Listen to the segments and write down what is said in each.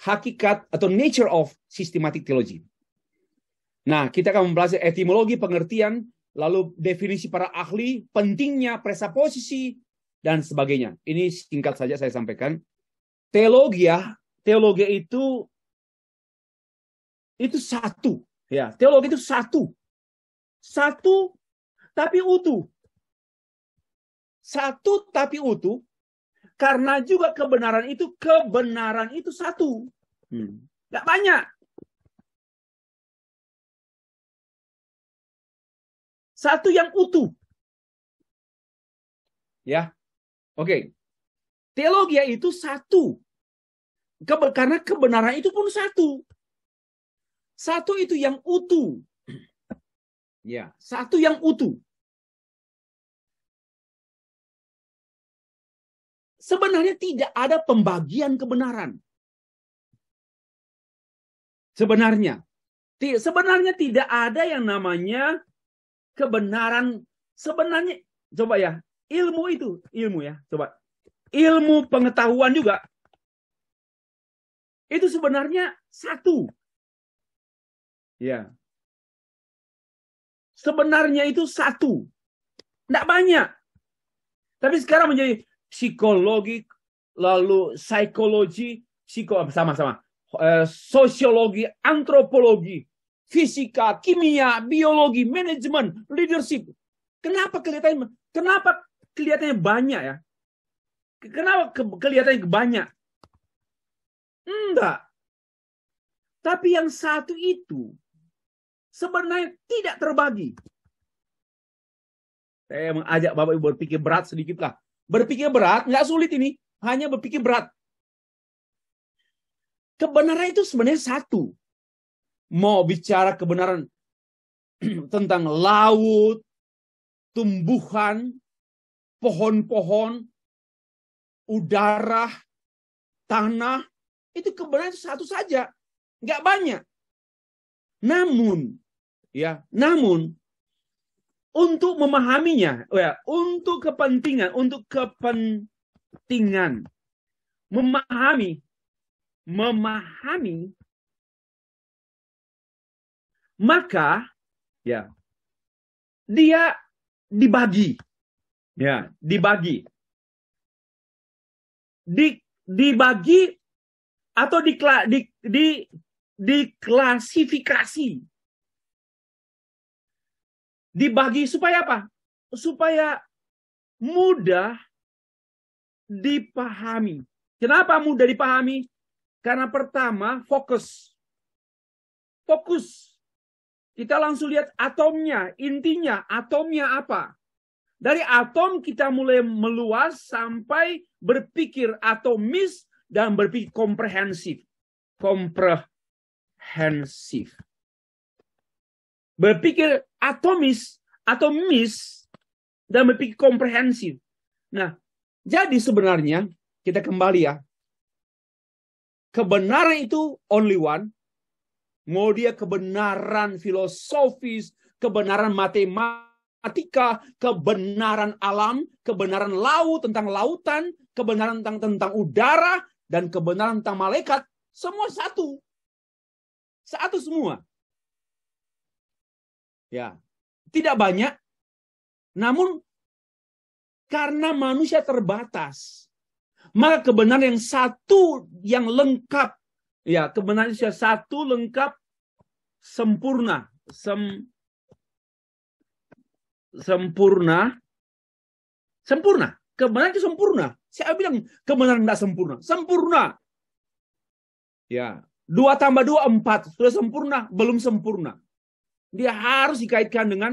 hakikat atau nature of systematic theology. Nah, kita akan membahas etimologi pengertian, lalu definisi para ahli, pentingnya presaposisi dan sebagainya. Ini singkat saja saya sampaikan. Teologi ya, teologi itu itu satu, ya. Teologi itu satu. Satu tapi utuh. Satu tapi utuh karena juga kebenaran itu kebenaran itu satu. Hmm. Nggak banyak. Satu yang utuh. Ya. Oke. Okay. Teologi itu satu. karena kebenaran itu pun satu. Satu itu yang utuh. Ya, satu yang utuh. Sebenarnya tidak ada pembagian kebenaran. Sebenarnya, sebenarnya tidak ada yang namanya kebenaran. Sebenarnya, coba ya, ilmu itu, ilmu ya, coba. Ilmu pengetahuan juga. Itu sebenarnya satu. Ya. Sebenarnya itu satu. Tidak banyak. Tapi sekarang menjadi psikologi, lalu psikologi, psiko sama-sama Eh, sosiologi, antropologi, fisika, kimia, biologi, manajemen, leadership. Kenapa kelihatannya kenapa kelihatannya banyak ya? Kenapa kelihatannya banyak? Enggak. Tapi yang satu itu sebenarnya tidak terbagi. Saya mengajak Bapak Ibu berpikir berat sedikit lah. Berpikir berat nggak sulit ini, hanya berpikir berat. Kebenaran itu sebenarnya satu. Mau bicara kebenaran tentang laut, tumbuhan, pohon-pohon, udara, tanah, itu kebenaran itu satu saja. Nggak banyak. Namun, ya, namun untuk memahaminya, ya, untuk kepentingan, untuk kepentingan memahami memahami maka ya dia dibagi ya dibagi di dibagi atau dikla, di, di diklasifikasi dibagi supaya apa supaya mudah dipahami kenapa mudah dipahami karena pertama, fokus. Fokus. Kita langsung lihat atomnya, intinya, atomnya apa. Dari atom kita mulai meluas sampai berpikir atomis dan berpikir komprehensif. Komprehensif. Berpikir atomis, atomis, dan berpikir komprehensif. Nah, jadi sebenarnya kita kembali ya Kebenaran itu only one. Mau dia kebenaran filosofis, kebenaran matematika, kebenaran alam, kebenaran laut tentang lautan, kebenaran tentang tentang udara dan kebenaran tentang malaikat, semua satu. Satu semua. Ya. Tidak banyak namun karena manusia terbatas, maka kebenaran yang satu yang lengkap ya kebenaran yang satu lengkap sempurna sem sempurna sempurna kebenaran itu sempurna saya bilang kebenaran tidak sempurna sempurna ya dua tambah dua empat sudah sempurna belum sempurna dia harus dikaitkan dengan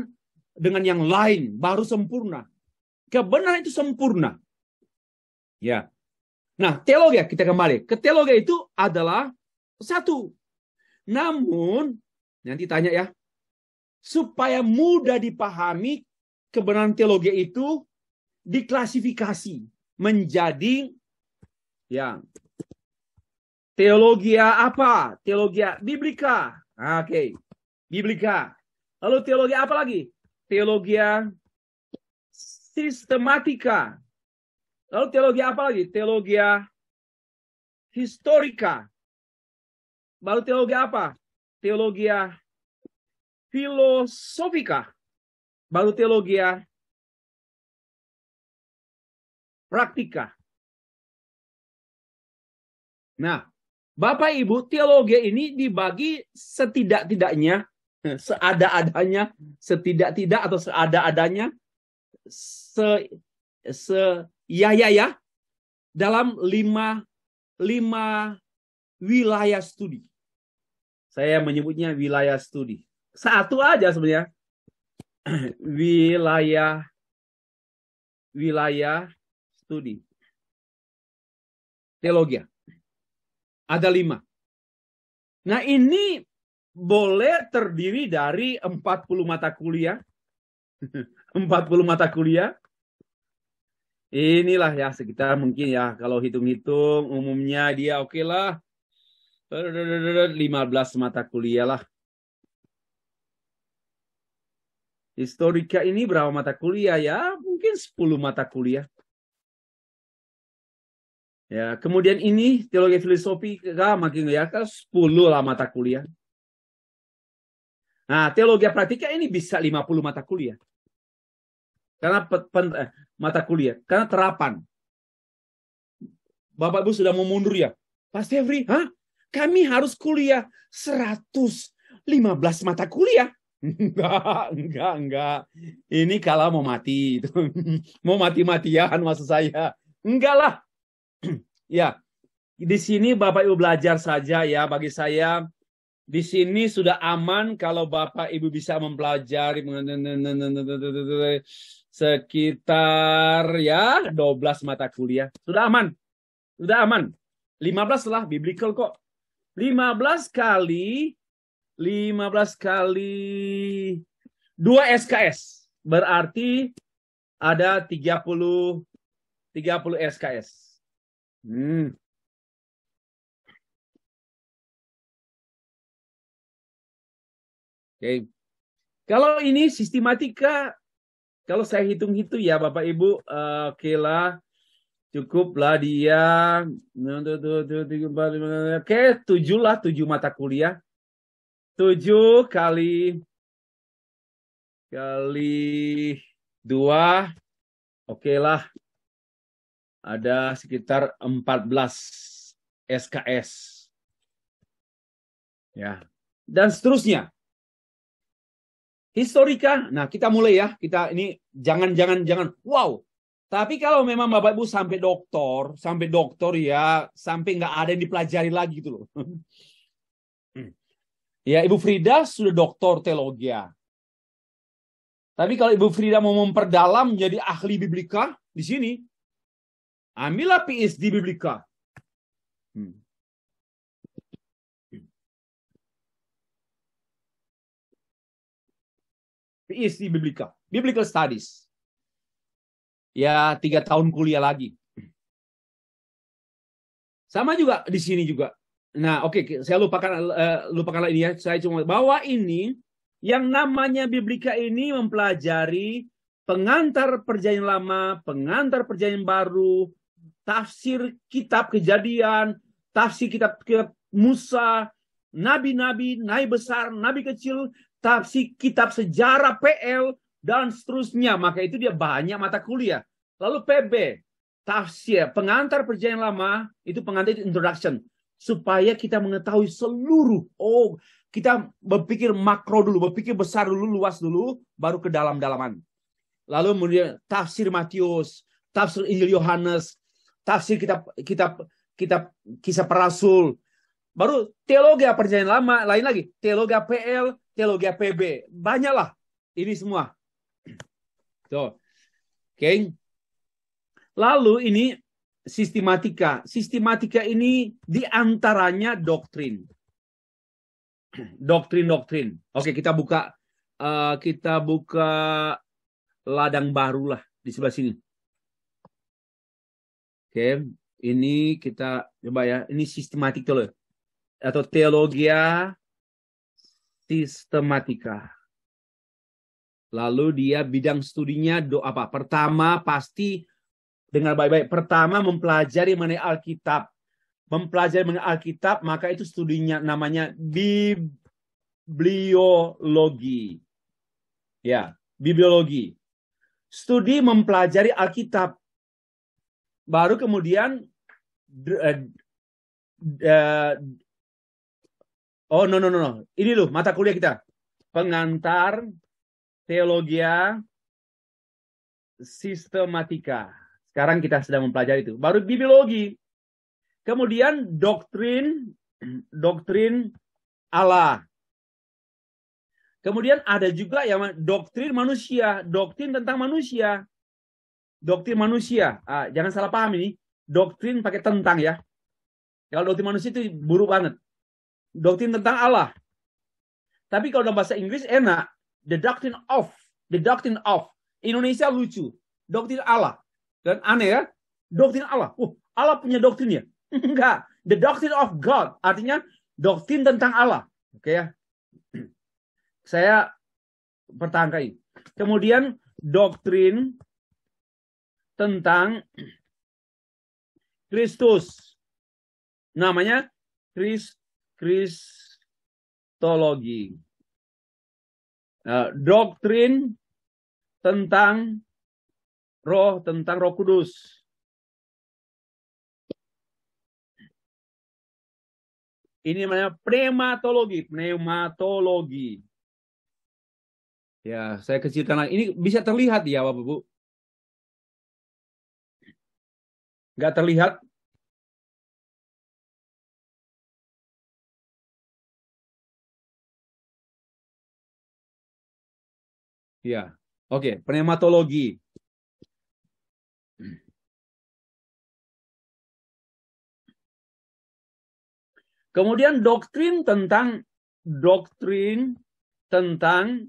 dengan yang lain baru sempurna kebenaran itu sempurna ya Nah, teologi kita kembali. Ke teologi itu adalah satu. Namun, nanti tanya ya, supaya mudah dipahami kebenaran teologi itu diklasifikasi menjadi ya teologi apa? Teologi biblika. Oke. Okay. Biblika. Lalu teologi apa lagi? Teologi sistematika. Lalu teologi apa lagi? Teologi historika. Lalu teologi apa? Teologi filosofika. Baru teologi praktika. Nah, Bapak Ibu, teologi ini dibagi setidak-tidaknya, eh, seada-adanya, setidak-tidak atau seada-adanya, se, se ya ya ya dalam lima lima wilayah studi. Saya menyebutnya wilayah studi. Satu aja sebenarnya. wilayah wilayah studi. teologi Ada lima. Nah ini boleh terdiri dari 40 mata kuliah. 40 mata kuliah Inilah ya sekitar mungkin ya kalau hitung-hitung umumnya dia oke okay lah 15 mata kuliah lah. Historika ini berapa mata kuliah ya? Mungkin 10 mata kuliah. Ya, kemudian ini teologi filosofi kah ya, makin ya kan 10 lah mata kuliah. Nah, teologi praktika ini bisa 50 mata kuliah. Karena pen, pen, eh, mata kuliah, karena terapan. Bapak Ibu sudah mau mundur ya? Pak Febri, hah? Kami harus kuliah 115 mata kuliah. Enggak, enggak, enggak. Ini kalau mau mati itu. mau mati-matian maksud saya. Enggak lah. ya. Di sini Bapak Ibu belajar saja ya bagi saya di sini sudah aman kalau Bapak Ibu bisa mempelajari sekitar ya 12 mata kuliah. Sudah aman. Sudah aman. 15 lah biblical kok. 15 kali 15 kali 2 SKS. Berarti ada 30 30 SKS. Hmm. Okay. Kalau ini sistematika, kalau saya hitung-hitung ya Bapak Ibu, uh, oke okay lah, cukuplah dia, oke tujuh lah, tujuh mata kuliah. Tujuh kali kali dua, oke okay lah, ada sekitar empat belas SKS. Ya. Dan seterusnya. Historika, nah kita mulai ya, kita ini jangan jangan jangan, wow. Tapi kalau memang bapak ibu sampai doktor, sampai doktor ya, sampai nggak ada yang dipelajari lagi gitu loh. ya ibu Frida sudah doktor teologia. Ya. Tapi kalau ibu Frida mau memperdalam menjadi ahli biblika di sini, ambillah PhD biblika. PhD e biblical, biblical studies. Ya, tiga tahun kuliah lagi. Sama juga di sini juga. Nah, oke, okay, saya lupakan uh, eh, lupakanlah ini ya. Saya cuma bawa ini yang namanya Biblika ini mempelajari pengantar perjanjian lama, pengantar perjanjian baru, tafsir kitab kejadian, tafsir kitab, kitab Musa, nabi-nabi, nabi besar, nabi kecil, tafsir kitab sejarah PL dan seterusnya. Maka itu dia banyak mata kuliah. Lalu PB, tafsir, pengantar perjanjian lama, itu pengantar itu introduction. Supaya kita mengetahui seluruh, oh kita berpikir makro dulu, berpikir besar dulu, luas dulu, baru ke dalam-dalaman. Lalu kemudian tafsir Matius, tafsir Injil Yohanes, tafsir kitab kitab kitab kisah perasul, baru teologi perjanjian lama, lain lagi teologi PL, teologi APB. Banyaklah ini semua. So, oke. Okay. Lalu ini sistematika. Sistematika ini diantaranya doktrin. Doktrin-doktrin. Oke, okay, kita buka uh, kita buka ladang barulah di sebelah sini. Oke, okay. ini kita coba ya. Ini sistematik loh. Atau teologia sistematika. Lalu dia bidang studinya do apa? Pertama pasti dengan baik-baik. Pertama mempelajari mengenai Alkitab. Mempelajari mengenai Alkitab, maka itu studinya namanya bibliologi. Ya, bibliologi. Studi mempelajari Alkitab. Baru kemudian eh, eh, Oh, no, no, no, no. Ini loh mata kuliah kita. Pengantar teologi Sistematika. Sekarang kita sedang mempelajari itu. Baru di Kemudian doktrin doktrin Allah. Kemudian ada juga yang doktrin manusia, doktrin tentang manusia. Doktrin manusia. Ah, jangan salah paham ini. Doktrin pakai tentang ya. Kalau doktrin manusia itu buruk banget doktrin tentang Allah. Tapi kalau dalam bahasa Inggris enak, the doctrine of, the doctrine of. Indonesia lucu, doktrin Allah. Dan aneh ya, doktrin Allah. Uh, Allah punya doktrin ya? Enggak, the doctrine of God. Artinya doktrin tentang Allah. Oke okay, ya. Saya pertangkai. Kemudian doktrin tentang Kristus. Namanya Kristus Kristologi. Nah, doktrin tentang roh, tentang roh kudus. Ini namanya pneumatologi, pneumatologi. Ya, saya kecilkan lagi. Ini bisa terlihat ya, Bapak ibu Nggak terlihat? Ya. Oke, okay. pneumatologi. Kemudian doktrin tentang doktrin tentang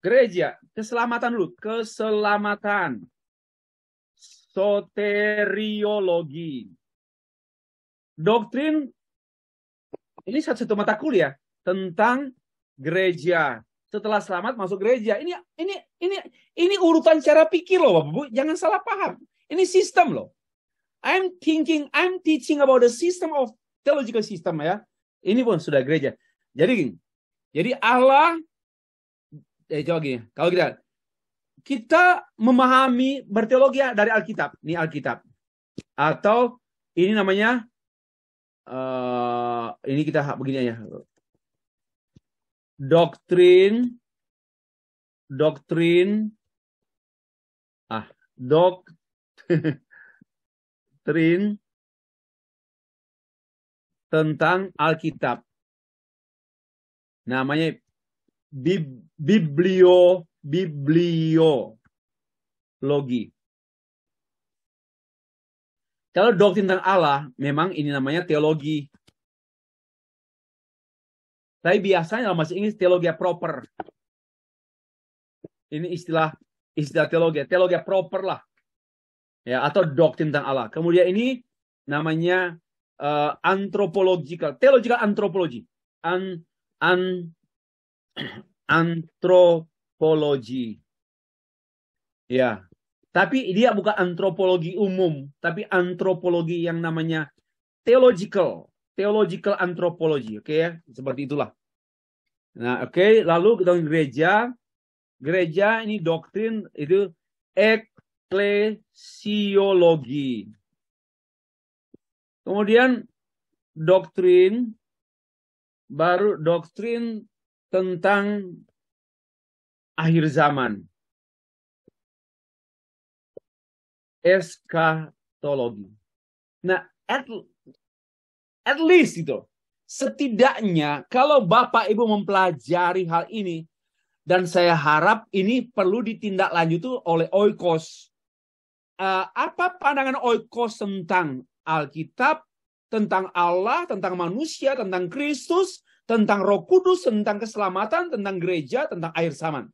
gereja, keselamatan dulu, keselamatan. Soteriologi. Doktrin ini satu-satu mata kuliah tentang gereja, setelah selamat masuk gereja. Ini ini ini ini urutan cara pikir loh Bapak Bu, jangan salah paham. Ini sistem loh. I'm thinking, I'm teaching about the system of theological system ya. Ini pun sudah gereja. Jadi jadi Allah eh coba gini, kalau kita kita memahami berteologi dari Alkitab. Ini Alkitab. Atau ini namanya uh, ini kita begini ya doktrin doktrin ah doktrin tentang Alkitab. Namanya biblio bibliologi. Kalau doktrin tentang Allah, memang ini namanya teologi. Tapi biasanya dalam bahasa Inggris teologi proper. Ini istilah istilah teologi, teologi proper lah. Ya, atau doktrin tentang Allah. Kemudian ini namanya uh, anthropological, theological anthropology. An, an, antropologi. Ya. Tapi dia bukan antropologi umum, tapi antropologi yang namanya theological theological anthropology, oke okay ya, seperti itulah. Nah, oke, okay. lalu kita gereja. Gereja ini doktrin itu eklesiologi. Kemudian doktrin baru doktrin tentang akhir zaman. Eskatologi. Nah, At least itu. Setidaknya kalau Bapak Ibu mempelajari hal ini dan saya harap ini perlu ditindaklanjuti oleh Oikos. Eh, apa pandangan Oikos tentang Alkitab, tentang Allah, tentang manusia, tentang Kristus, tentang Roh Kudus, tentang keselamatan, tentang gereja, tentang air saman.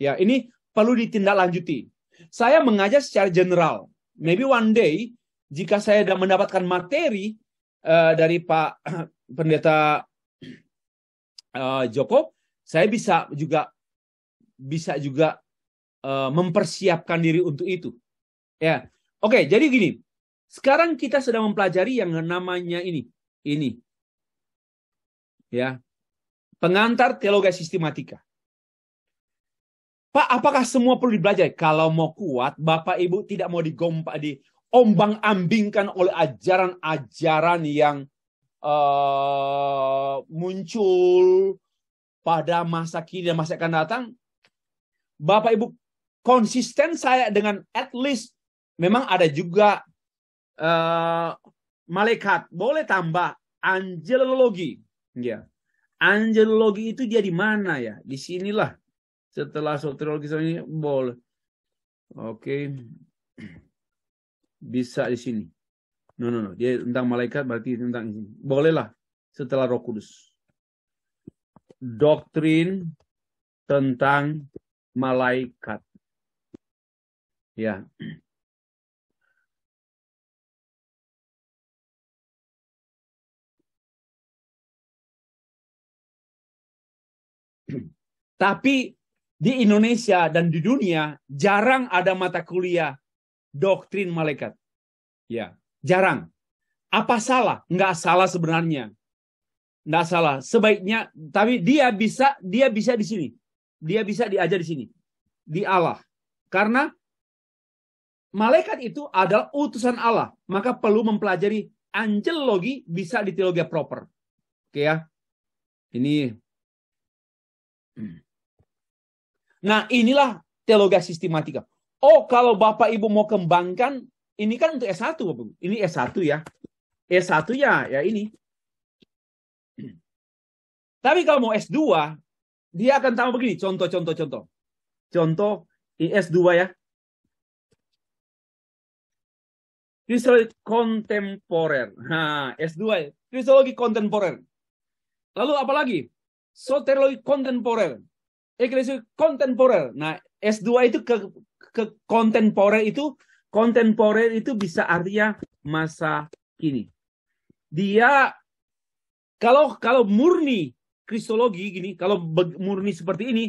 Ya, ini perlu ditindaklanjuti. Saya mengajar secara general. Maybe one day jika saya mendapatkan materi Eh, dari Pak Pendeta uh, Joko, saya bisa juga bisa juga uh, mempersiapkan diri untuk itu. Ya. Oke, okay, jadi gini. Sekarang kita sedang mempelajari yang namanya ini. Ini. Ya. Pengantar teologi sistematika. Pak, apakah semua perlu dibelajari? Kalau mau kuat, Bapak Ibu tidak mau digompa di diombang-ambingkan oleh ajaran-ajaran yang uh, muncul pada masa kini dan masa akan datang. Bapak Ibu, konsisten saya dengan at least memang ada juga uh, malaikat, boleh tambah angelologi. Ya. Yeah. Angelologi itu dia di mana ya? Di sinilah. Setelah soteriologi ini boleh. Oke. Okay bisa di sini. No, no, no. Dia tentang malaikat berarti tentang ini. Bolehlah setelah roh kudus. Doktrin tentang malaikat. Ya. Tapi di Indonesia dan di dunia jarang ada mata kuliah doktrin malaikat. Ya, jarang. Apa salah? Nggak salah sebenarnya. Nggak salah. Sebaiknya, tapi dia bisa, dia bisa di sini. Dia bisa diajar di sini. Di Allah. Karena malaikat itu adalah utusan Allah. Maka perlu mempelajari angelologi bisa di teologi proper. Oke ya. Ini. Nah inilah teologi sistematika Oh, kalau Bapak Ibu mau kembangkan, ini kan untuk S1, Bapak Ibu. Ini S1 ya. S1 ya, ya ini. Tapi kalau mau S2, dia akan tahu begini. Contoh, contoh, contoh. Contoh, IS2 ya. Kristologi kontemporer. Ha, S2. Ya. Kristologi kontemporer. Lalu apa lagi? Soteriologi kontemporer. Eklesi kontemporer. Nah, S2 itu ke ke kontemporer itu kontemporer itu bisa artinya masa kini. Dia kalau kalau murni kristologi gini, kalau murni seperti ini,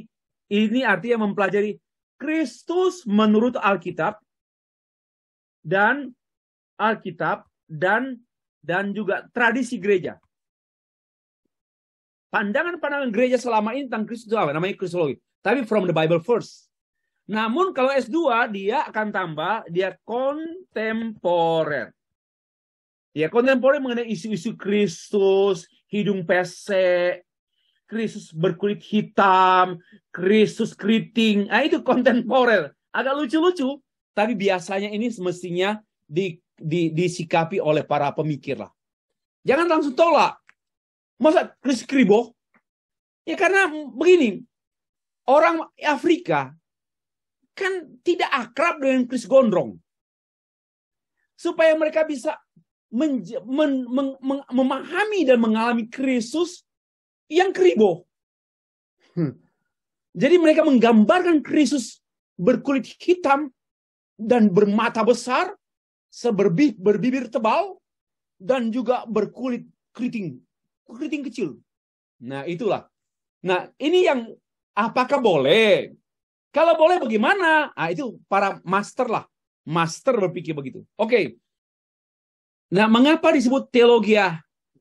ini artinya mempelajari Kristus menurut Alkitab dan Alkitab dan dan juga tradisi gereja. Pandangan-pandangan gereja selama ini tentang Kristus itu apa? Namanya Kristologi. Tapi from the Bible first. Namun kalau S2 dia akan tambah dia kontemporer. Ya, kontemporer mengenai isu-isu Kristus, hidung pesek, Kristus berkulit hitam, Kristus keriting. Nah, itu kontemporer. Agak lucu-lucu, tapi biasanya ini semestinya di, di, disikapi oleh para pemikir lah. Jangan langsung tolak. Masa Kristus kribo? Ya karena begini, orang Afrika kan tidak akrab dengan Kris Gondrong. Supaya mereka bisa men, men, men, men, memahami dan mengalami Kristus yang kribo. Hmm. Jadi mereka menggambarkan Kristus berkulit hitam dan bermata besar, seberbi berbibir tebal, dan juga berkulit keriting, keriting kecil. Nah itulah. Nah ini yang apakah boleh kalau boleh bagaimana? Ah itu para master lah, master berpikir begitu. Oke. Okay. Nah, mengapa disebut teologia ya?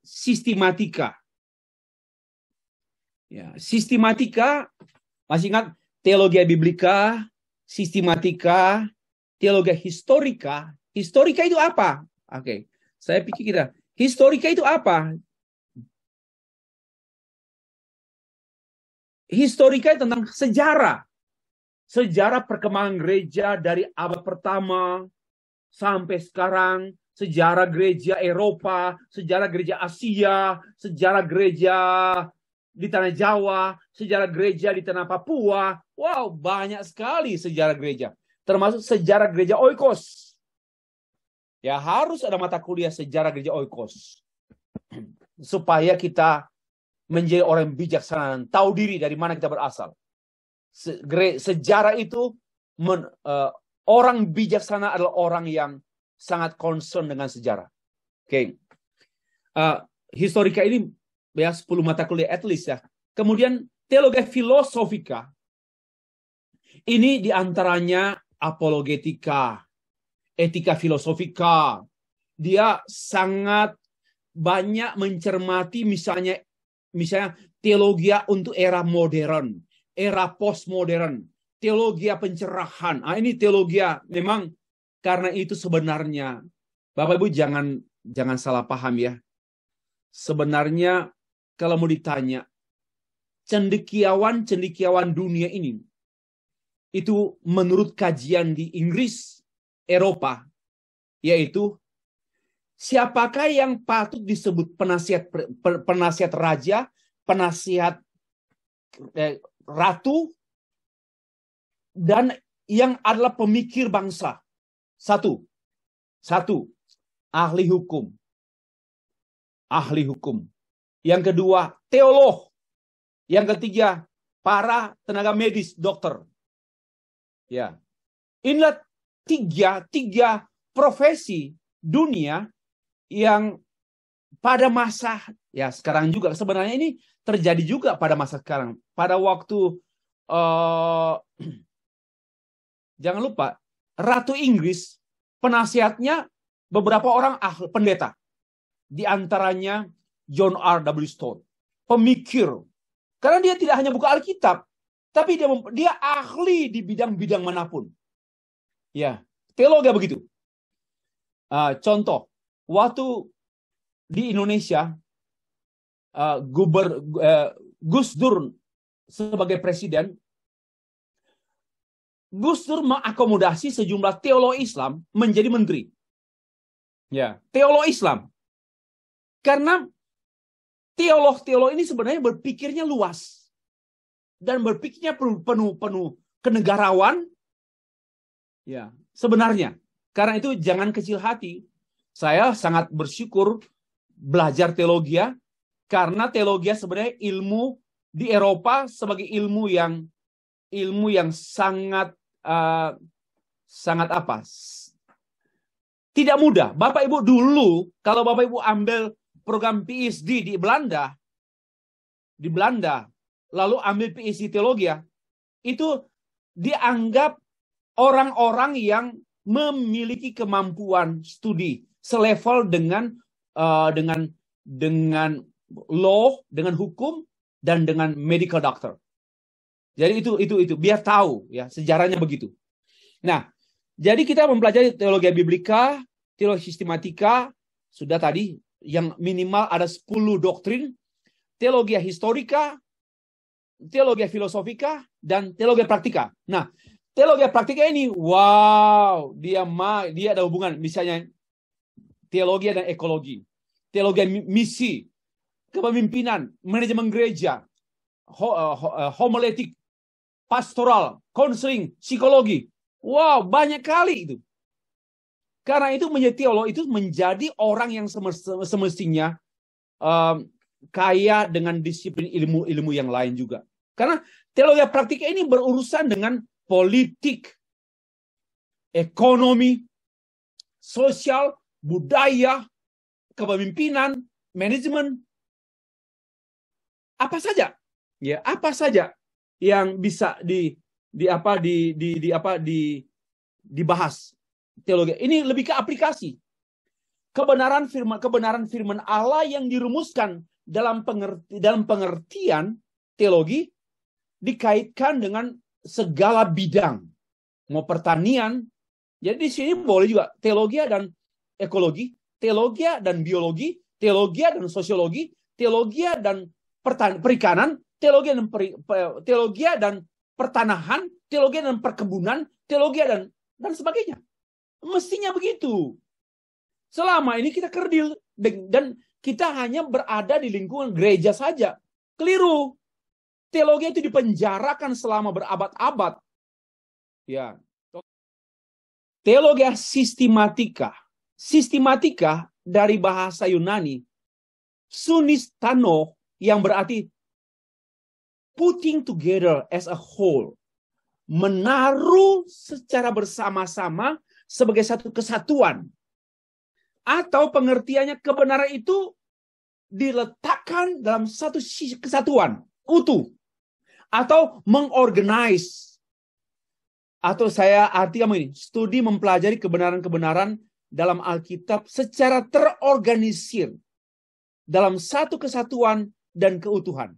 sistematika? Ya, sistematika masih ingat teologia biblika, sistematika, teologia historika. Historika itu apa? Oke. Okay. Saya pikir kita historika itu apa? Historika tentang sejarah sejarah perkembangan gereja dari abad pertama sampai sekarang, sejarah gereja Eropa, sejarah gereja Asia, sejarah gereja di tanah Jawa, sejarah gereja di tanah Papua. Wow, banyak sekali sejarah gereja. Termasuk sejarah gereja Oikos. Ya, harus ada mata kuliah sejarah gereja Oikos. Supaya kita menjadi orang bijaksana tahu diri dari mana kita berasal. Se sejarah itu men, uh, orang bijaksana adalah orang yang sangat concern dengan sejarah. Oke. Okay. Uh, eh, historika ini ya 10 mata kuliah at least ya. Kemudian teologi filosofika ini diantaranya apologetika, etika filosofika. Dia sangat banyak mencermati misalnya misalnya teologi untuk era modern era postmodern, teologi pencerahan. Ah ini teologi memang karena itu sebenarnya Bapak Ibu jangan jangan salah paham ya. Sebenarnya kalau mau ditanya cendekiawan-cendekiawan dunia ini itu menurut kajian di Inggris, Eropa, yaitu siapakah yang patut disebut penasihat penasihat raja, penasihat eh, ratu, dan yang adalah pemikir bangsa. Satu, satu, ahli hukum. Ahli hukum. Yang kedua, teolog. Yang ketiga, para tenaga medis, dokter. Ya. Inilah tiga, tiga profesi dunia yang pada masa Ya, sekarang juga sebenarnya ini terjadi juga pada masa sekarang. Pada waktu uh, jangan lupa Ratu Inggris penasihatnya beberapa orang ahli pendeta. Di antaranya John R. W. Stone, pemikir. Karena dia tidak hanya buka Alkitab, tapi dia dia ahli di bidang-bidang manapun. Ya, teologi begitu. Uh, contoh, waktu di Indonesia Eh, guber, uh, Gus Dur sebagai presiden, Gus Dur mengakomodasi sejumlah teolog Islam menjadi menteri. Ya, teolog Islam. Karena teolog-teolog ini sebenarnya berpikirnya luas dan berpikirnya penuh penuh, penuh kenegarawan. Ya, sebenarnya. Karena itu jangan kecil hati. Saya sangat bersyukur belajar teologi ya. Karena teologi sebenarnya ilmu di Eropa sebagai ilmu yang ilmu yang sangat uh, sangat apa? Tidak mudah. Bapak Ibu dulu kalau Bapak Ibu ambil program PhD di Belanda di Belanda lalu ambil PhD teologi ya, itu dianggap orang-orang yang memiliki kemampuan studi selevel dengan uh, dengan dengan law, dengan hukum, dan dengan medical doctor. Jadi itu itu itu biar tahu ya sejarahnya begitu. Nah, jadi kita mempelajari teologi biblika, teologi sistematika sudah tadi yang minimal ada 10 doktrin, teologi historika, teologi filosofika dan teologi praktika. Nah, teologi praktika ini wow, dia ma, dia ada hubungan misalnya teologi dan ekologi, teologi misi, kepemimpinan, manajemen gereja, eh, eh, homiletik, pastoral, konseling, psikologi. Wow, banyak kali itu. Karena itu menjadi teolog itu menjadi orang yang semestinya um, kaya dengan disiplin ilmu-ilmu yang lain juga. Karena teologi praktik ini berurusan dengan politik, ekonomi, sosial, budaya, kepemimpinan, manajemen, apa saja ya apa saja yang bisa di di apa di di, di apa di dibahas teologi ini lebih ke aplikasi kebenaran firman kebenaran firman Allah yang dirumuskan dalam pengerti, dalam pengertian teologi dikaitkan dengan segala bidang mau pertanian jadi di sini boleh juga teologi dan ekologi teologi dan biologi teologi dan sosiologi teologi dan perikanan, teologi dan peri, teologi dan pertanahan, teologi dan perkebunan, teologi dan dan sebagainya. Mestinya begitu. Selama ini kita kerdil dan kita hanya berada di lingkungan gereja saja. Keliru. Teologi itu dipenjarakan selama berabad-abad. Ya. Teologi sistematika. Sistematika dari bahasa Yunani. Sunistano yang berarti putting together as a whole, menaruh secara bersama-sama sebagai satu kesatuan. Atau pengertiannya kebenaran itu diletakkan dalam satu kesatuan, utuh. Atau mengorganize. Atau saya arti kamu ini studi mempelajari kebenaran-kebenaran dalam Alkitab secara terorganisir dalam satu kesatuan dan keutuhan.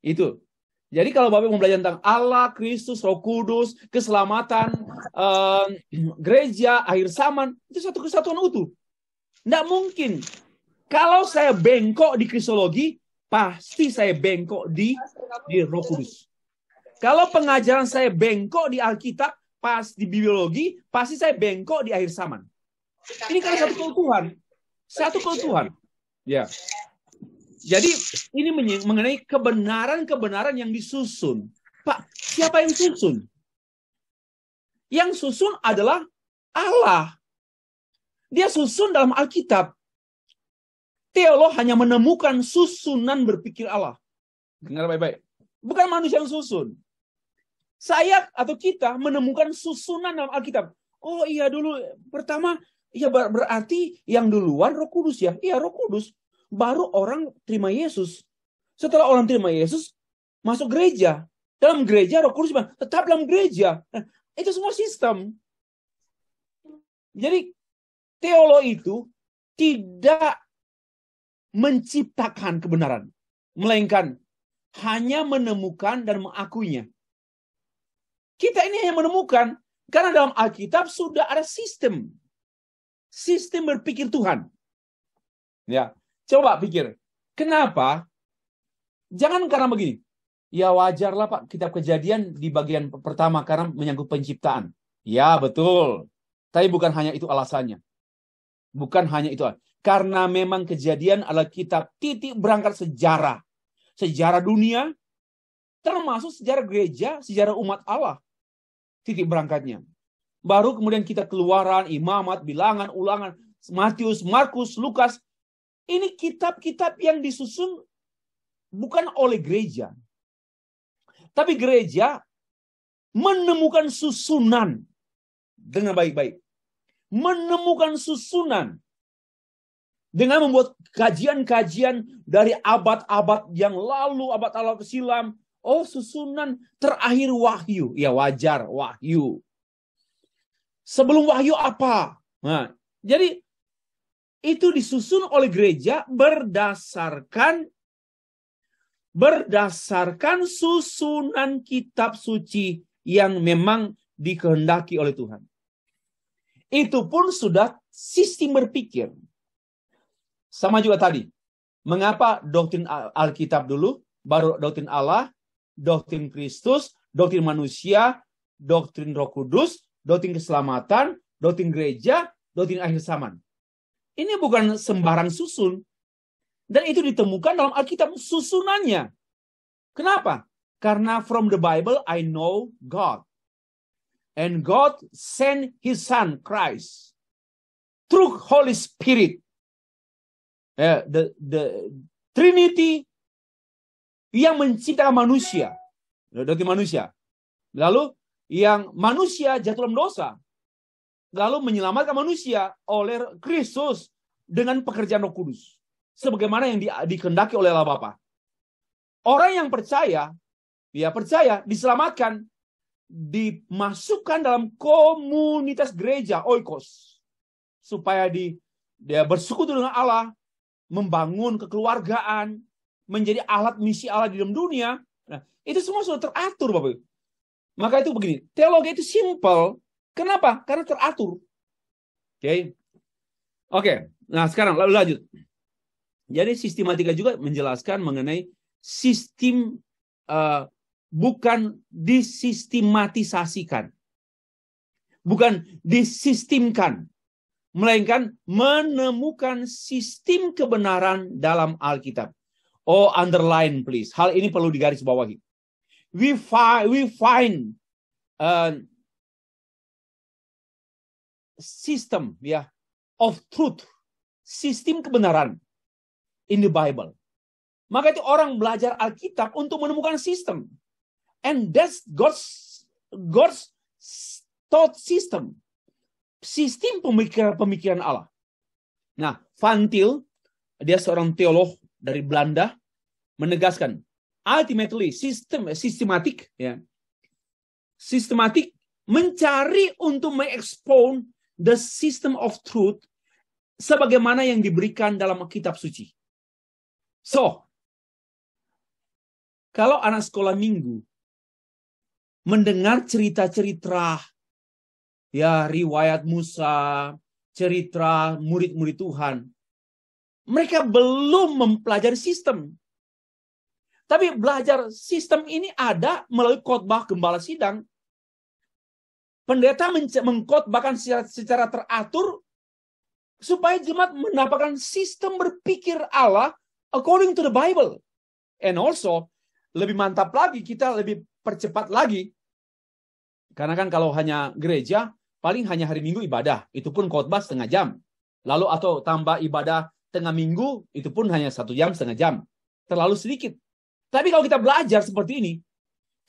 Itu. Jadi kalau Bapak mau belajar tentang Allah, Kristus, Roh Kudus, keselamatan, eh, gereja, akhir zaman, itu satu kesatuan utuh. Tidak mungkin. Kalau saya bengkok di kristologi, pasti saya bengkok di di Roh Kudus. Kalau pengajaran saya bengkok di Alkitab, pas di biologi, pasti saya bengkok di akhir zaman. Ini karena satu keutuhan. Satu keutuhan. Ya. Jadi ini mengenai kebenaran-kebenaran yang disusun. Pak, siapa yang susun? Yang susun adalah Allah. Dia susun dalam Alkitab. Teolog hanya menemukan susunan berpikir Allah. Dengar baik-baik. Bukan manusia yang susun. Saya atau kita menemukan susunan dalam Alkitab. Oh iya dulu pertama ya berarti yang duluan Roh Kudus ya. Iya Roh Kudus baru orang terima Yesus. Setelah orang terima Yesus, masuk gereja. Dalam gereja Roh Kudus tetap dalam gereja. Nah, itu semua sistem. Jadi teolo itu tidak menciptakan kebenaran, melainkan hanya menemukan dan mengakuinya. Kita ini hanya menemukan karena dalam Alkitab sudah ada sistem, sistem berpikir Tuhan. Ya, Coba pikir, kenapa? Jangan karena begini. Ya wajarlah Pak, kitab kejadian di bagian pertama karena menyangkut penciptaan. Ya betul. Tapi bukan hanya itu alasannya. Bukan hanya itu. Karena memang kejadian adalah kitab titik berangkat sejarah. Sejarah dunia, termasuk sejarah gereja, sejarah umat Allah. Titik berangkatnya. Baru kemudian kita keluaran, imamat, bilangan, ulangan, Matius, Markus, Lukas, ini kitab-kitab yang disusun bukan oleh gereja. Tapi gereja menemukan susunan dengan baik-baik. Menemukan susunan dengan membuat kajian-kajian dari abad-abad yang lalu, abad-abad silam. Oh, susunan terakhir wahyu. Ya, wajar, wahyu. Sebelum wahyu apa? Nah, jadi itu disusun oleh gereja berdasarkan berdasarkan susunan kitab suci yang memang dikehendaki oleh Tuhan. Itu pun sudah sistem berpikir. Sama juga tadi. Mengapa doktrin Alkitab dulu, baru doktrin Allah, doktrin Kristus, doktrin manusia, doktrin Roh Kudus, doktrin keselamatan, doktrin gereja, doktrin akhir zaman. Ini bukan sembarang susun. Dan itu ditemukan dalam Alkitab susunannya. Kenapa? Karena from the Bible I know God. And God sent his son Christ through Holy Spirit. Uh, the the Trinity yang menciptakan manusia. Dari manusia. Lalu yang manusia jatuh dalam dosa lalu menyelamatkan manusia oleh Kristus dengan pekerjaan Roh Kudus sebagaimana yang di, dikendaki oleh Allah Bapa. Orang yang percaya, dia percaya diselamatkan, dimasukkan dalam komunitas gereja oikos supaya di dia bersekutu dengan Allah, membangun kekeluargaan, menjadi alat misi Allah di dalam dunia. Nah, itu semua sudah teratur, Bapak. Maka itu begini, teologi itu simple, Kenapa? Karena teratur. Oke. Okay. Oke. Okay. Nah, sekarang lalu lanjut. Jadi sistematika juga menjelaskan mengenai sistem uh, bukan disistematisasikan. Bukan disistemkan, melainkan menemukan sistem kebenaran dalam Alkitab. Oh, underline please. Hal ini perlu digarisbawahi. We, fi we find uh, system ya of truth, sistem kebenaran in the Bible. Maka itu orang belajar Alkitab untuk menemukan sistem. And that's God's God's thought system. Sistem pemikiran-pemikiran Allah. Nah, Van Til, dia seorang teolog dari Belanda, menegaskan, ultimately, sistem, sistematik, ya, sistematik mencari untuk mengekspon the system of truth sebagaimana yang diberikan dalam kitab suci. So, kalau anak sekolah minggu mendengar cerita-cerita ya riwayat Musa, cerita murid-murid Tuhan, mereka belum mempelajari sistem. Tapi belajar sistem ini ada melalui khotbah gembala sidang Pendeta mengkot bahkan secara, secara teratur supaya jemaat mendapatkan sistem berpikir Allah according to the Bible. And also, lebih mantap lagi, kita lebih percepat lagi. Karena kan kalau hanya gereja, paling hanya hari Minggu ibadah. Itu pun khotbah setengah jam. Lalu atau tambah ibadah tengah minggu, itu pun hanya satu jam, setengah jam. Terlalu sedikit. Tapi kalau kita belajar seperti ini,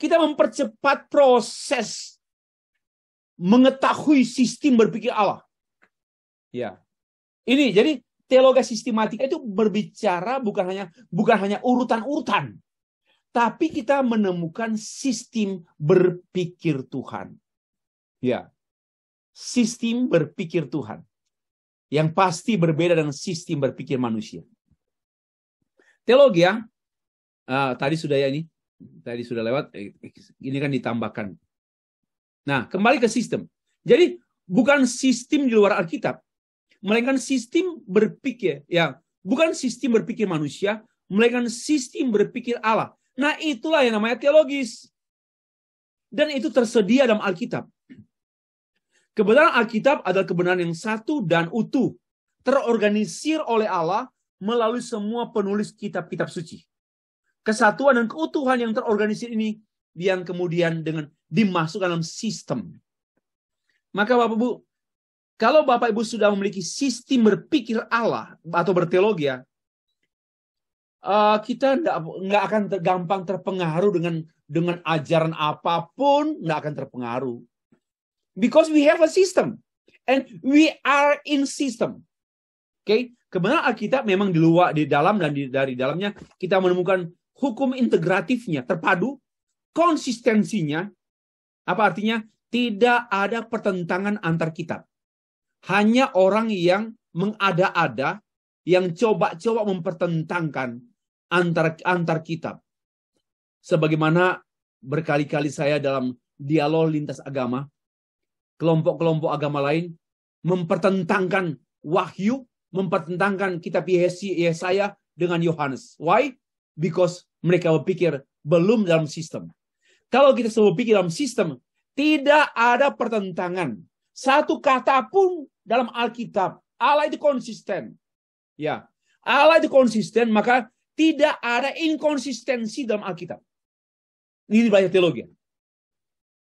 kita mempercepat proses mengetahui sistem berpikir Allah. Ya. Ini jadi teologi sistematika itu berbicara bukan hanya bukan hanya urutan-urutan, tapi kita menemukan sistem berpikir Tuhan. Ya. Sistem berpikir Tuhan yang pasti berbeda dengan sistem berpikir manusia. Teologia ya. uh, ah, tadi sudah ya ini, tadi sudah lewat, eh, eh, ini kan ditambahkan Nah, kembali ke sistem. Jadi bukan sistem di luar Alkitab, melainkan sistem berpikir ya, bukan sistem berpikir manusia, melainkan sistem berpikir Allah. Nah, itulah yang namanya teologis. Dan itu tersedia dalam Alkitab. Kebenaran Alkitab adalah kebenaran yang satu dan utuh, terorganisir oleh Allah melalui semua penulis kitab-kitab suci. Kesatuan dan keutuhan yang terorganisir ini yang kemudian dengan dimasukkan dalam sistem. Maka Bapak Ibu, kalau Bapak Ibu sudah memiliki sistem berpikir Allah atau berteologi ya, eh, kita nggak akan gampang terpengaruh dengan dengan ajaran apapun, nggak akan terpengaruh. Because we have a system and we are in system. Oke, okay? kebenaran Alkitab memang di luar, di dalam dan di, dari dalamnya kita menemukan hukum integratifnya terpadu, konsistensinya, apa artinya? Tidak ada pertentangan antar kitab. Hanya orang yang mengada-ada, yang coba-coba mempertentangkan antar antar kitab. Sebagaimana berkali-kali saya dalam dialog lintas agama, kelompok-kelompok agama lain mempertentangkan wahyu, mempertentangkan kitab Yesaya dengan Yohanes. Why? Because mereka berpikir belum dalam sistem. Kalau kita semua pikir dalam sistem, tidak ada pertentangan. Satu kata pun dalam Alkitab. Allah itu konsisten. Ya, Allah itu konsisten, maka tidak ada inkonsistensi dalam Alkitab. Ini belajar teologi.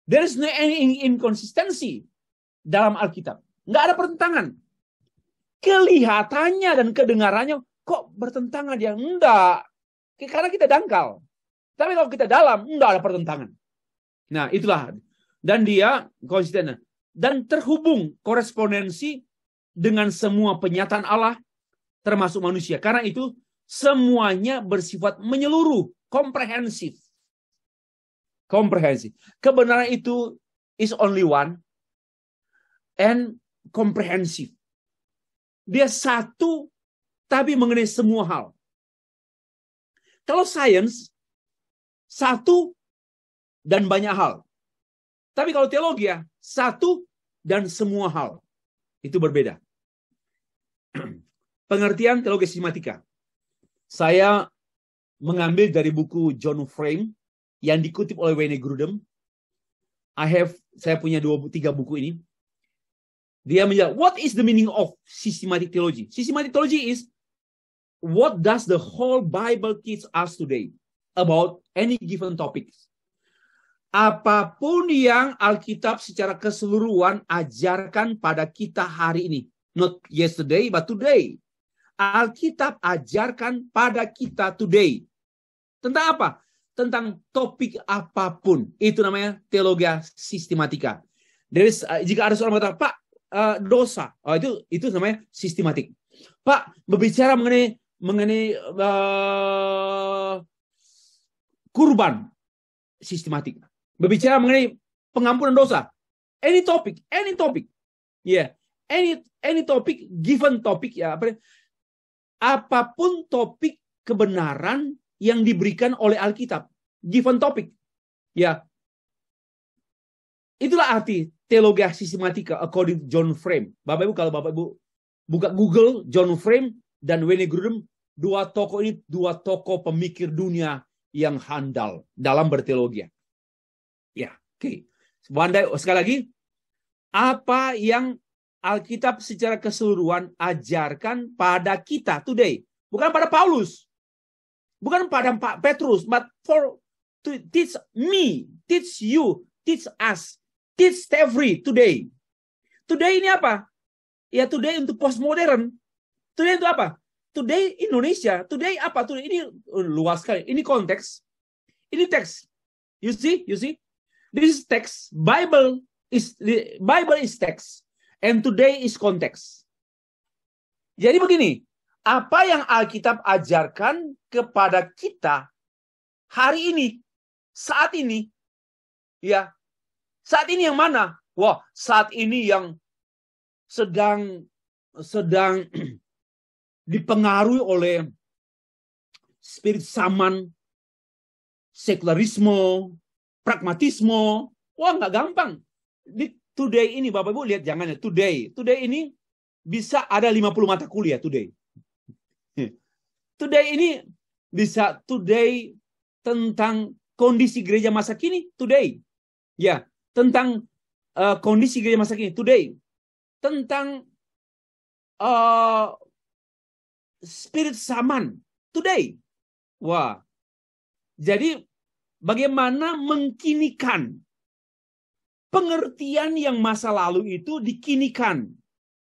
There is no any inconsistency dalam Alkitab. Nggak ada pertentangan. Kelihatannya dan kedengarannya kok bertentangan ya? Enggak. Karena kita dangkal. Tapi kalau kita dalam, enggak ada pertentangan. Nah, itulah. Dan dia konsisten. Dan terhubung korespondensi dengan semua penyataan Allah, termasuk manusia. Karena itu, semuanya bersifat menyeluruh, komprehensif. Komprehensif. Kebenaran itu is only one and komprehensif. Dia satu, tapi mengenai semua hal. Kalau sains, satu dan banyak hal. Tapi kalau teologi ya, satu dan semua hal. Itu berbeda. Pengertian teologi sistematika. Saya mengambil dari buku John Frame yang dikutip oleh Wayne Grudem. I have, saya punya dua, tiga buku ini. Dia menjawab, what is the meaning of systematic theology? Systematic theology is what does the whole Bible teach us today? about any given topics. Apapun yang Alkitab secara keseluruhan ajarkan pada kita hari ini. Not yesterday, but today. Alkitab ajarkan pada kita today. Tentang apa? Tentang topik apapun. Itu namanya teologia sistematika. Uh, jika ada seorang mengatakan, Pak, uh, dosa. Oh, itu itu namanya sistematik. Pak, berbicara mengenai mengenai uh, kurban sistematik. Berbicara mengenai pengampunan dosa. Any topic, any topic. Ya, yeah. any any topic, given topic ya apa apapun topik kebenaran yang diberikan oleh Alkitab, given topic. Ya. Itulah arti teologi sistematika according to John Frame. Bapak Ibu kalau Bapak Ibu buka Google John Frame dan Wayne Grudem, dua tokoh ini dua tokoh pemikir dunia yang handal dalam berteologi. Ya, oke. Okay. Bandai, sekali lagi, apa yang Alkitab secara keseluruhan ajarkan pada kita today, bukan pada Paulus, bukan pada Pak Petrus, but for to teach me, teach you, teach us, teach every today. Today ini apa? Ya today untuk postmodern. Today itu apa? today Indonesia, today apa? tuh ini oh, luas sekali. Ini konteks. Ini teks. You see? You see? This is text. Bible is Bible is text and today is context. Jadi begini, apa yang Alkitab ajarkan kepada kita hari ini, saat ini, ya, saat ini yang mana? Wah, saat ini yang sedang sedang dipengaruhi oleh spirit saman, sekularisme, pragmatisme. Wah, nggak gampang. Di today ini, Bapak Ibu lihat jangan ya, today. Today ini bisa ada 50 mata kuliah today. Today ini bisa today tentang kondisi gereja masa kini today. Ya, tentang uh, kondisi gereja masa kini today. Tentang uh, spirit saman today. Wah. Jadi bagaimana mengkinikan pengertian yang masa lalu itu dikinikan.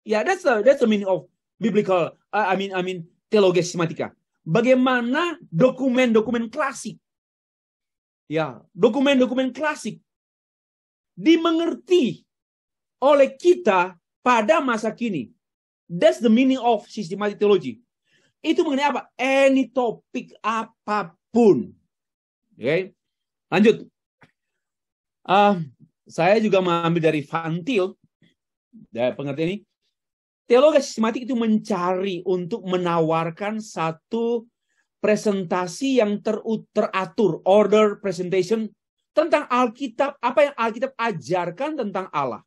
Ya, yeah, that's the, that's the meaning of biblical uh, I mean I mean sistematika. Bagaimana dokumen-dokumen klasik ya, dokumen-dokumen klasik dimengerti oleh kita pada masa kini. That's the meaning of systematic theology. Itu mengenai apa? Any topic apapun. Oke. Okay? Lanjut. Uh, saya juga mengambil dari Fantil dari ya, pengertian ini. Teologi sistematik itu mencari untuk menawarkan satu presentasi yang ter teratur, order presentation tentang Alkitab, apa yang Alkitab ajarkan tentang Allah.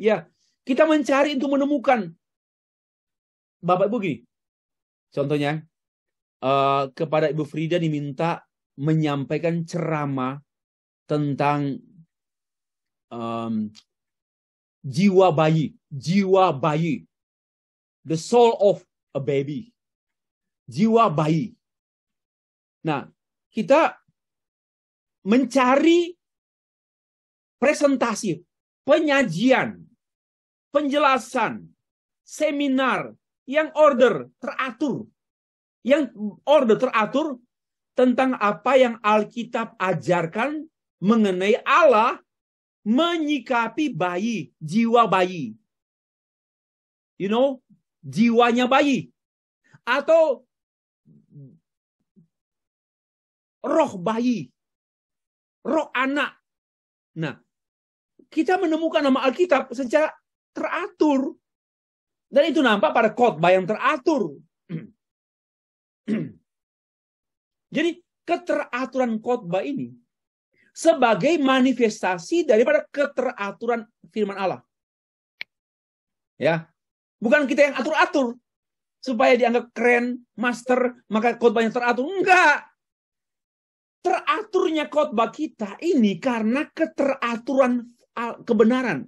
Ya, kita mencari untuk menemukan Bapak Ibu gini, Contohnya, uh, kepada Ibu Frida diminta menyampaikan ceramah tentang um, jiwa bayi, jiwa bayi, the soul of a baby, jiwa bayi. Nah, kita mencari presentasi, penyajian, penjelasan, seminar, yang order teratur. Yang order teratur tentang apa yang Alkitab ajarkan mengenai Allah menyikapi bayi, jiwa bayi. You know, jiwanya bayi. Atau roh bayi, roh anak. Nah, kita menemukan nama Alkitab secara teratur dan itu nampak pada khotbah yang teratur. Jadi keteraturan khotbah ini sebagai manifestasi daripada keteraturan firman Allah. Ya. Bukan kita yang atur-atur supaya dianggap keren, master, maka yang teratur. Enggak. Teraturnya khotbah kita ini karena keteraturan kebenaran.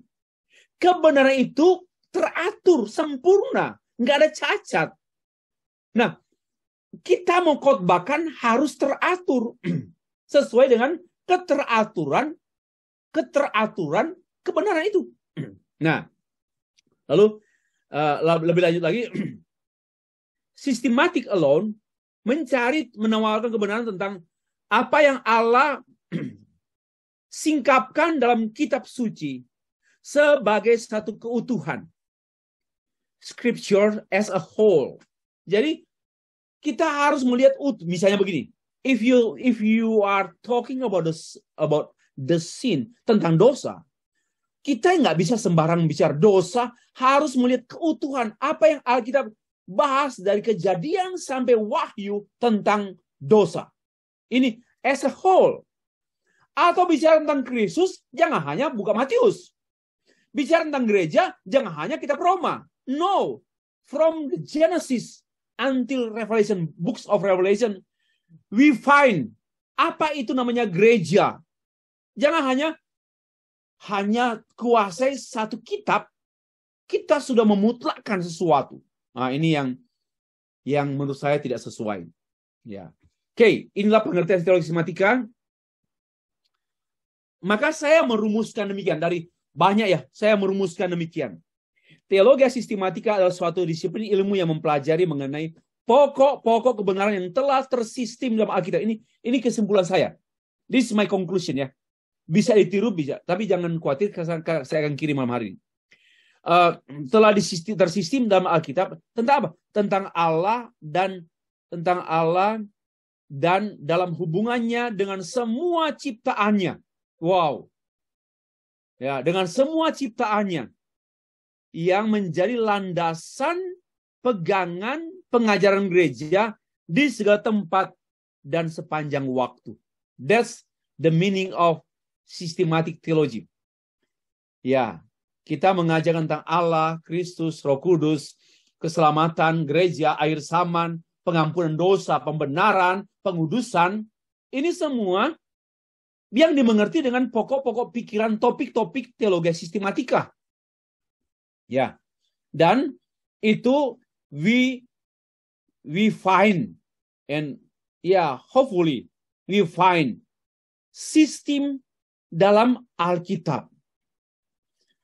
Kebenaran itu teratur, sempurna, nggak ada cacat. Nah, kita mengkhotbahkan harus teratur sesuai dengan keteraturan keteraturan kebenaran itu. Nah, lalu uh, lebih lanjut lagi sistematik alone mencari menawarkan kebenaran tentang apa yang Allah singkapkan dalam kitab suci sebagai satu keutuhan scripture as a whole. Jadi kita harus melihat ut misalnya begini. If you if you are talking about the about the sin tentang dosa, kita nggak bisa sembarang bicara dosa, harus melihat keutuhan apa yang Alkitab bahas dari kejadian sampai wahyu tentang dosa. Ini as a whole. Atau bicara tentang Kristus, jangan hanya buka Matius. Bicara tentang gereja, jangan hanya kita Roma No, from the Genesis until Revelation, books of Revelation, we find apa itu namanya gereja. Jangan hanya hanya kuasai satu kitab, kita sudah memutlakkan sesuatu. Nah, ini yang yang menurut saya tidak sesuai. Ya. Oke, okay, inilah pengertian teologi sistematika. Maka saya merumuskan demikian dari banyak ya, saya merumuskan demikian. Teologi sistematika adalah suatu disiplin ilmu yang mempelajari mengenai pokok-pokok kebenaran yang telah tersistem dalam Alkitab. Ini ini kesimpulan saya. This is my conclusion ya. Bisa ditiru bisa, tapi jangan khawatir saya akan kirim malam hari ini. Uh, telah disistem, tersistem dalam Alkitab tentang apa? Tentang Allah dan tentang Allah dan dalam hubungannya dengan semua ciptaannya. Wow. Ya, dengan semua ciptaannya yang menjadi landasan pegangan pengajaran gereja di segala tempat dan sepanjang waktu. That's the meaning of systematic theology. Ya, kita mengajarkan tentang Allah, Kristus, Roh Kudus, keselamatan, gereja, air saman, pengampunan dosa, pembenaran, pengudusan. Ini semua yang dimengerti dengan pokok-pokok pikiran topik-topik teologi sistematika. Ya. Dan itu we we find and ya yeah, hopefully we find sistem dalam Alkitab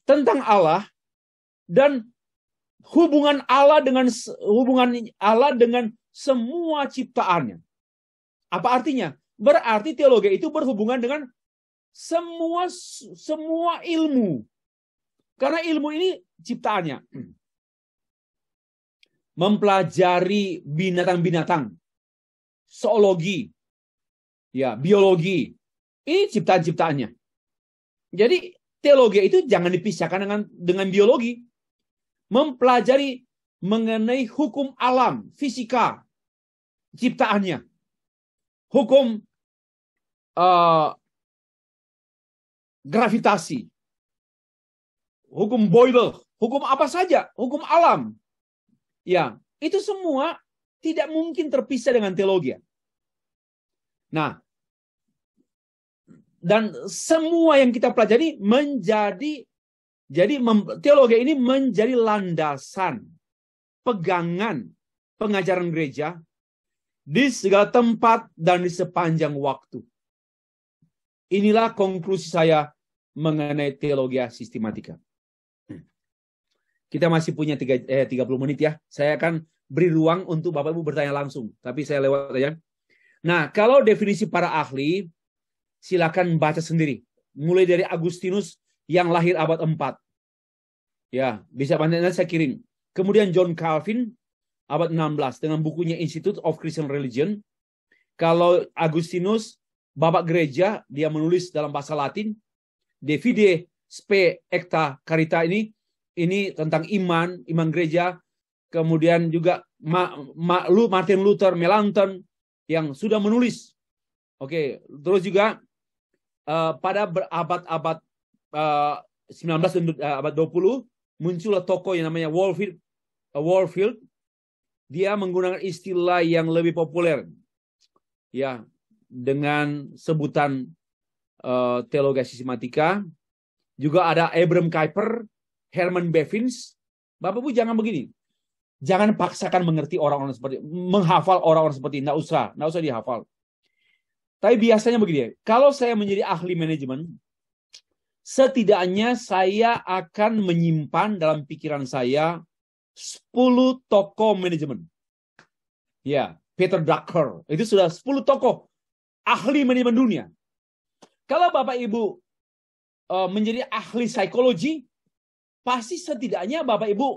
tentang Allah dan hubungan Allah dengan hubungan Allah dengan semua ciptaannya. Apa artinya? Berarti teologi itu berhubungan dengan semua semua ilmu karena ilmu ini ciptaannya. Mempelajari binatang-binatang, zoologi, ya biologi, ini ciptaan-ciptaannya. Jadi teologi itu jangan dipisahkan dengan dengan biologi. Mempelajari mengenai hukum alam, fisika, ciptaannya. Hukum uh, gravitasi, hukum boiler, hukum apa saja, hukum alam. Ya, itu semua tidak mungkin terpisah dengan teologi. Nah, dan semua yang kita pelajari menjadi jadi teologi ini menjadi landasan, pegangan pengajaran gereja di segala tempat dan di sepanjang waktu. Inilah konklusi saya mengenai teologi sistematika. Kita masih punya tiga, eh, 30 menit ya. Saya akan beri ruang untuk Bapak Ibu bertanya langsung. Tapi saya lewat aja. Nah, kalau definisi para ahli, silakan baca sendiri. Mulai dari Agustinus yang lahir abad 4. Ya, bisa banyak saya kirim. Kemudian John Calvin abad 16 dengan bukunya Institute of Christian Religion. Kalau Agustinus, bapak gereja, dia menulis dalam bahasa Latin. Devide spe ecta carita ini ini tentang iman, iman gereja, kemudian juga Ma, Ma, Lu, Martin Luther Melanchthon yang sudah menulis. Oke, okay. terus juga uh, pada berabad-abad uh, 19 dan uh, abad 20 muncullah tokoh yang namanya Warfield. Uh, Warfield dia menggunakan istilah yang lebih populer ya dengan sebutan uh, teologi sistematika. Juga ada Abram Kuyper Herman Bevins, Bapak Ibu jangan begini. Jangan paksakan mengerti orang-orang seperti menghafal orang-orang seperti nggak usah, nggak usah dihafal. Tapi biasanya begini kalau saya menjadi ahli manajemen, setidaknya saya akan menyimpan dalam pikiran saya 10 toko manajemen. Ya, Peter Drucker, itu sudah 10 tokoh ahli manajemen dunia. Kalau Bapak Ibu eh, menjadi ahli psikologi, pasti setidaknya Bapak Ibu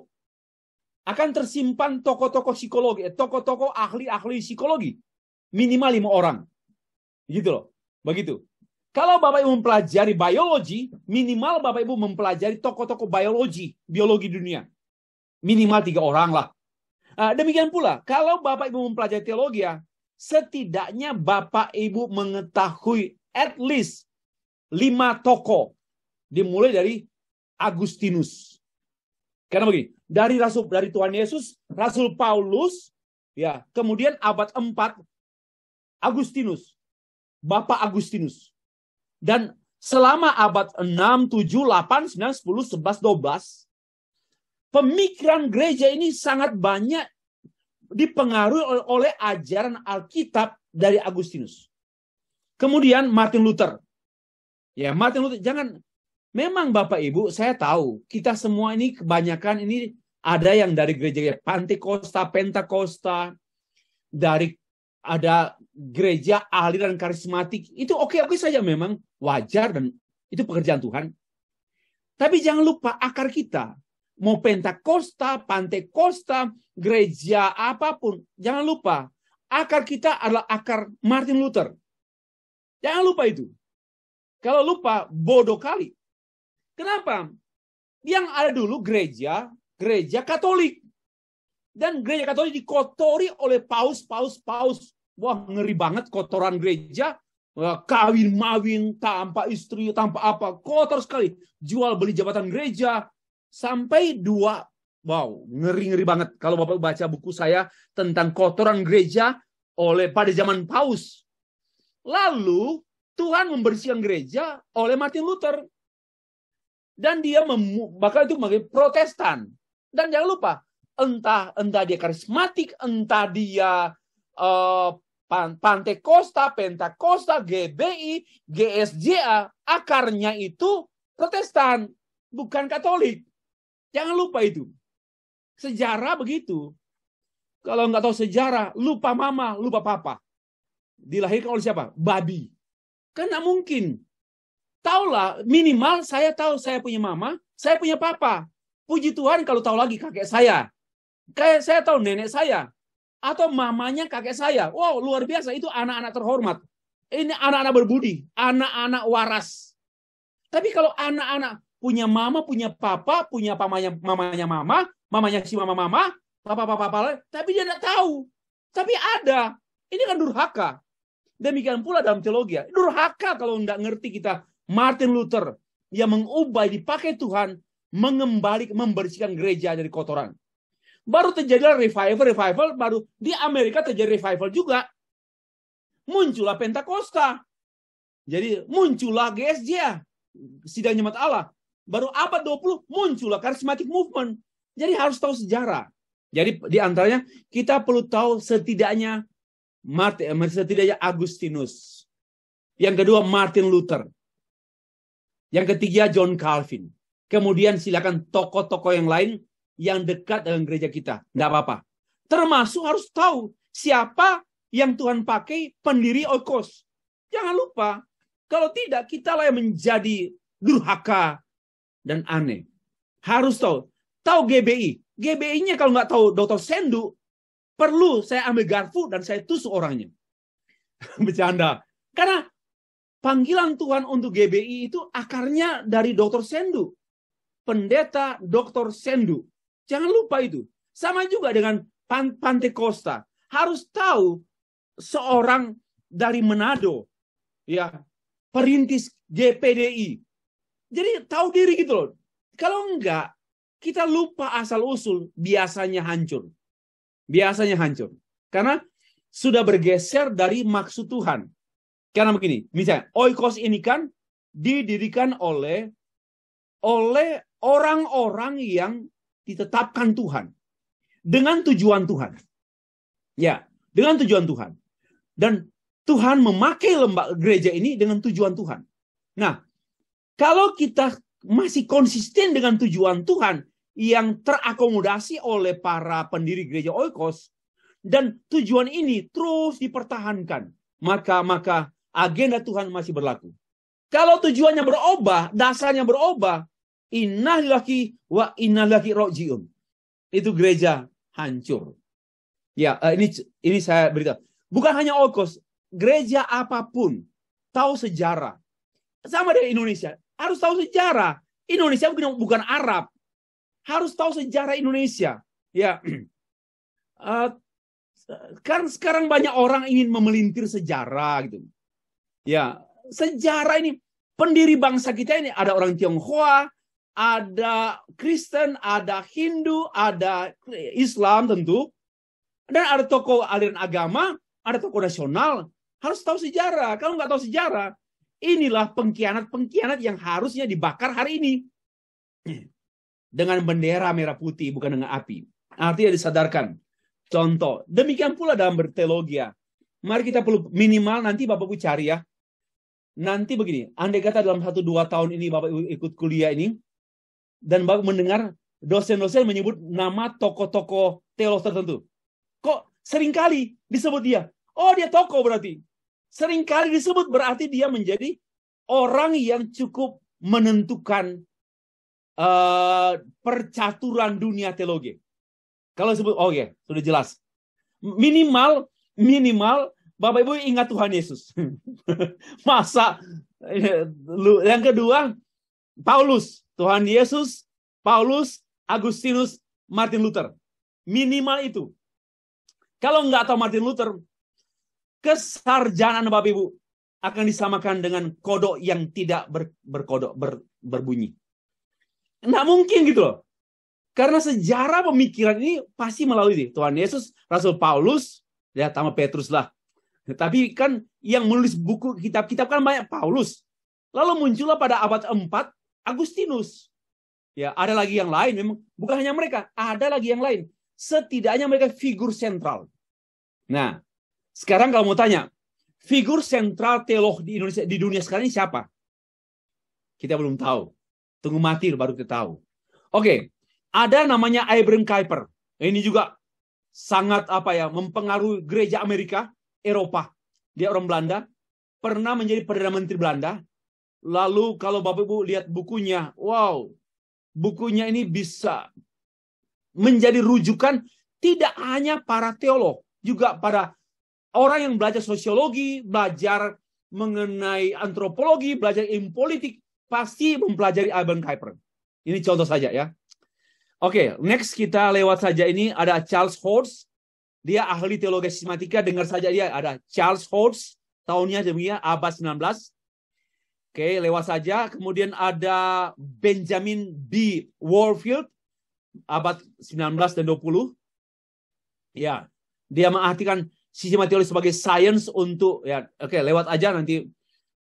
akan tersimpan toko-toko psikologi, eh, toko-toko ahli-ahli psikologi minimal lima orang. Gitu loh. Begitu. Kalau Bapak Ibu mempelajari biologi, minimal Bapak Ibu mempelajari toko-toko biologi, biologi dunia. Minimal tiga orang lah. Ah, demikian pula, kalau Bapak Ibu mempelajari teologi ya, setidaknya Bapak Ibu mengetahui at least lima toko Dimulai dari Agustinus. Karena begini, dari Rasul dari Tuhan Yesus, Rasul Paulus, ya, kemudian abad 4 Agustinus, Bapak Agustinus. Dan selama abad 6, 7, 8, 9, 10, 11, 12, pemikiran gereja ini sangat banyak dipengaruhi oleh, ajaran Alkitab dari Agustinus. Kemudian Martin Luther. Ya, Martin Luther jangan Memang Bapak Ibu, saya tahu kita semua ini kebanyakan ini ada yang dari gereja Pantekosta, Pentakosta, dari ada gereja aliran karismatik. Itu oke-oke saja memang wajar dan itu pekerjaan Tuhan. Tapi jangan lupa akar kita. Mau Pentakosta, Pantekosta, gereja apapun, jangan lupa akar kita adalah akar Martin Luther. Jangan lupa itu. Kalau lupa, bodoh kali. Kenapa? Yang ada dulu gereja, gereja Katolik. Dan gereja Katolik dikotori oleh paus, paus, paus. Wah, ngeri banget kotoran gereja. Kawin, mawin, tanpa istri, tanpa apa. Kotor sekali. Jual beli jabatan gereja. Sampai dua Wow, ngeri-ngeri banget kalau Bapak baca buku saya tentang kotoran gereja oleh pada zaman Paus. Lalu Tuhan membersihkan gereja oleh Martin Luther dan dia mem, bakal itu sebagai Protestan. Dan jangan lupa, entah entah dia karismatik, entah dia uh, pan, Pantekosta, Pentakosta, GBI, GSJA, akarnya itu Protestan, bukan Katolik. Jangan lupa itu. Sejarah begitu. Kalau nggak tahu sejarah, lupa mama, lupa papa. Dilahirkan oleh siapa? Babi. Kan mungkin Taulah, minimal saya tahu saya punya mama, saya punya papa. Puji Tuhan kalau tahu lagi kakek saya. Kayak saya tahu nenek saya. Atau mamanya kakek saya. Wow, luar biasa. Itu anak-anak terhormat. Ini anak-anak berbudi. Anak-anak waras. Tapi kalau anak-anak punya mama, punya papa, punya mamanya, mamanya mama, mamanya si mama mama, papa papa papa tapi dia tidak tahu. Tapi ada. Ini kan durhaka. Demikian pula dalam teologi. Ya. Durhaka kalau tidak ngerti kita Martin Luther yang mengubah dipakai Tuhan mengembalik membersihkan gereja dari kotoran. Baru terjadilah revival, revival baru di Amerika terjadi revival juga. Muncullah Pentakosta. Jadi muncullah GSJ, ya, sidang jemaat Allah. Baru abad 20 muncullah charismatic movement. Jadi harus tahu sejarah. Jadi di antaranya kita perlu tahu setidaknya Martin, eh, setidaknya Agustinus. Yang kedua Martin Luther. Yang ketiga John Calvin. Kemudian silakan tokoh-tokoh yang lain yang dekat dengan gereja kita. Tidak apa-apa. Termasuk harus tahu siapa yang Tuhan pakai pendiri Oikos. Jangan lupa. Kalau tidak, kita lah yang menjadi durhaka dan aneh. Harus tahu. Tahu GBI. GBI-nya kalau nggak tahu Dr. Sendu, perlu saya ambil garpu dan saya tusuk orangnya. Bercanda. Karena panggilan Tuhan untuk GBI itu akarnya dari Dr. Sendu. Pendeta Dr. Sendu. Jangan lupa itu. Sama juga dengan Pan Pantekosta. Harus tahu seorang dari Manado, ya, perintis GPDI. Jadi tahu diri gitu loh. Kalau enggak, kita lupa asal-usul, biasanya hancur. Biasanya hancur. Karena sudah bergeser dari maksud Tuhan karena begini, misalnya oikos ini kan didirikan oleh oleh orang-orang yang ditetapkan Tuhan dengan tujuan Tuhan. Ya, dengan tujuan Tuhan. Dan Tuhan memakai lembaga gereja ini dengan tujuan Tuhan. Nah, kalau kita masih konsisten dengan tujuan Tuhan yang terakomodasi oleh para pendiri gereja Oikos dan tujuan ini terus dipertahankan, maka maka agenda Tuhan masih berlaku. Kalau tujuannya berubah, dasarnya berubah, innalillahi wa innalillahi rojiun. Itu gereja hancur. Ya, eh, ini ini saya beritahu. Bukan hanya Okos, gereja apapun tahu sejarah. Sama dengan Indonesia, harus tahu sejarah. Indonesia bukan bukan Arab. Harus tahu sejarah Indonesia. Ya. Uh, kan sekarang banyak orang ingin memelintir sejarah gitu. Ya, sejarah ini pendiri bangsa kita ini ada orang Tionghoa, ada Kristen, ada Hindu, ada Islam tentu, dan ada tokoh aliran agama, ada tokoh nasional. Harus tahu sejarah. Kalau nggak tahu sejarah, inilah pengkhianat-pengkhianat yang harusnya dibakar hari ini dengan bendera merah putih bukan dengan api. Artinya disadarkan. Contoh, demikian pula dalam berteologia. Mari kita perlu minimal nanti Bapak Ibu cari ya nanti begini, andai kata dalam satu dua tahun ini Bapak Ibu ikut kuliah ini, dan Bapak mendengar dosen-dosen menyebut nama toko-toko teolog tertentu. Kok seringkali disebut dia? Oh dia toko berarti. Seringkali disebut berarti dia menjadi orang yang cukup menentukan uh, percaturan dunia teologi. Kalau disebut, oh ya sudah jelas. Minimal, minimal Bapak Ibu ingat Tuhan Yesus. Masa ya, yang kedua Paulus, Tuhan Yesus, Paulus, Agustinus, Martin Luther. Minimal itu. Kalau nggak tahu Martin Luther, kesarjanaan Bapak Ibu akan disamakan dengan kodok yang tidak ber, berkodok ber, berbunyi. Nggak mungkin gitu loh. Karena sejarah pemikiran ini pasti melalui Tuhan Yesus, Rasul Paulus, ya sama Petrus lah, tetapi kan yang menulis buku kitab-kitab kan banyak Paulus. Lalu muncullah pada abad 4 Agustinus. Ya, ada lagi yang lain memang bukan hanya mereka, ada lagi yang lain. Setidaknya mereka figur sentral. Nah, sekarang kalau mau tanya, figur sentral teolog di Indonesia di dunia sekarang ini siapa? Kita belum tahu. Tunggu mati baru kita tahu. Oke, ada namanya Abraham Kuyper. Ini juga sangat apa ya mempengaruhi gereja Amerika Eropa. Dia orang Belanda, pernah menjadi Perdana Menteri Belanda. Lalu kalau Bapak Ibu lihat bukunya, wow, bukunya ini bisa menjadi rujukan tidak hanya para teolog, juga para orang yang belajar sosiologi, belajar mengenai antropologi, belajar ilmu politik, pasti mempelajari Alban Kuyper. Ini contoh saja ya. Oke, okay, next kita lewat saja ini ada Charles Horst. Dia ahli teologi sistematika, dengar saja dia ada Charles Hodge tahunnya demikian abad 19. Oke, lewat saja. Kemudian ada Benjamin B. Warfield, abad 19 dan 20. Ya, dia mengartikan sistema teologi sebagai science untuk ya oke lewat aja nanti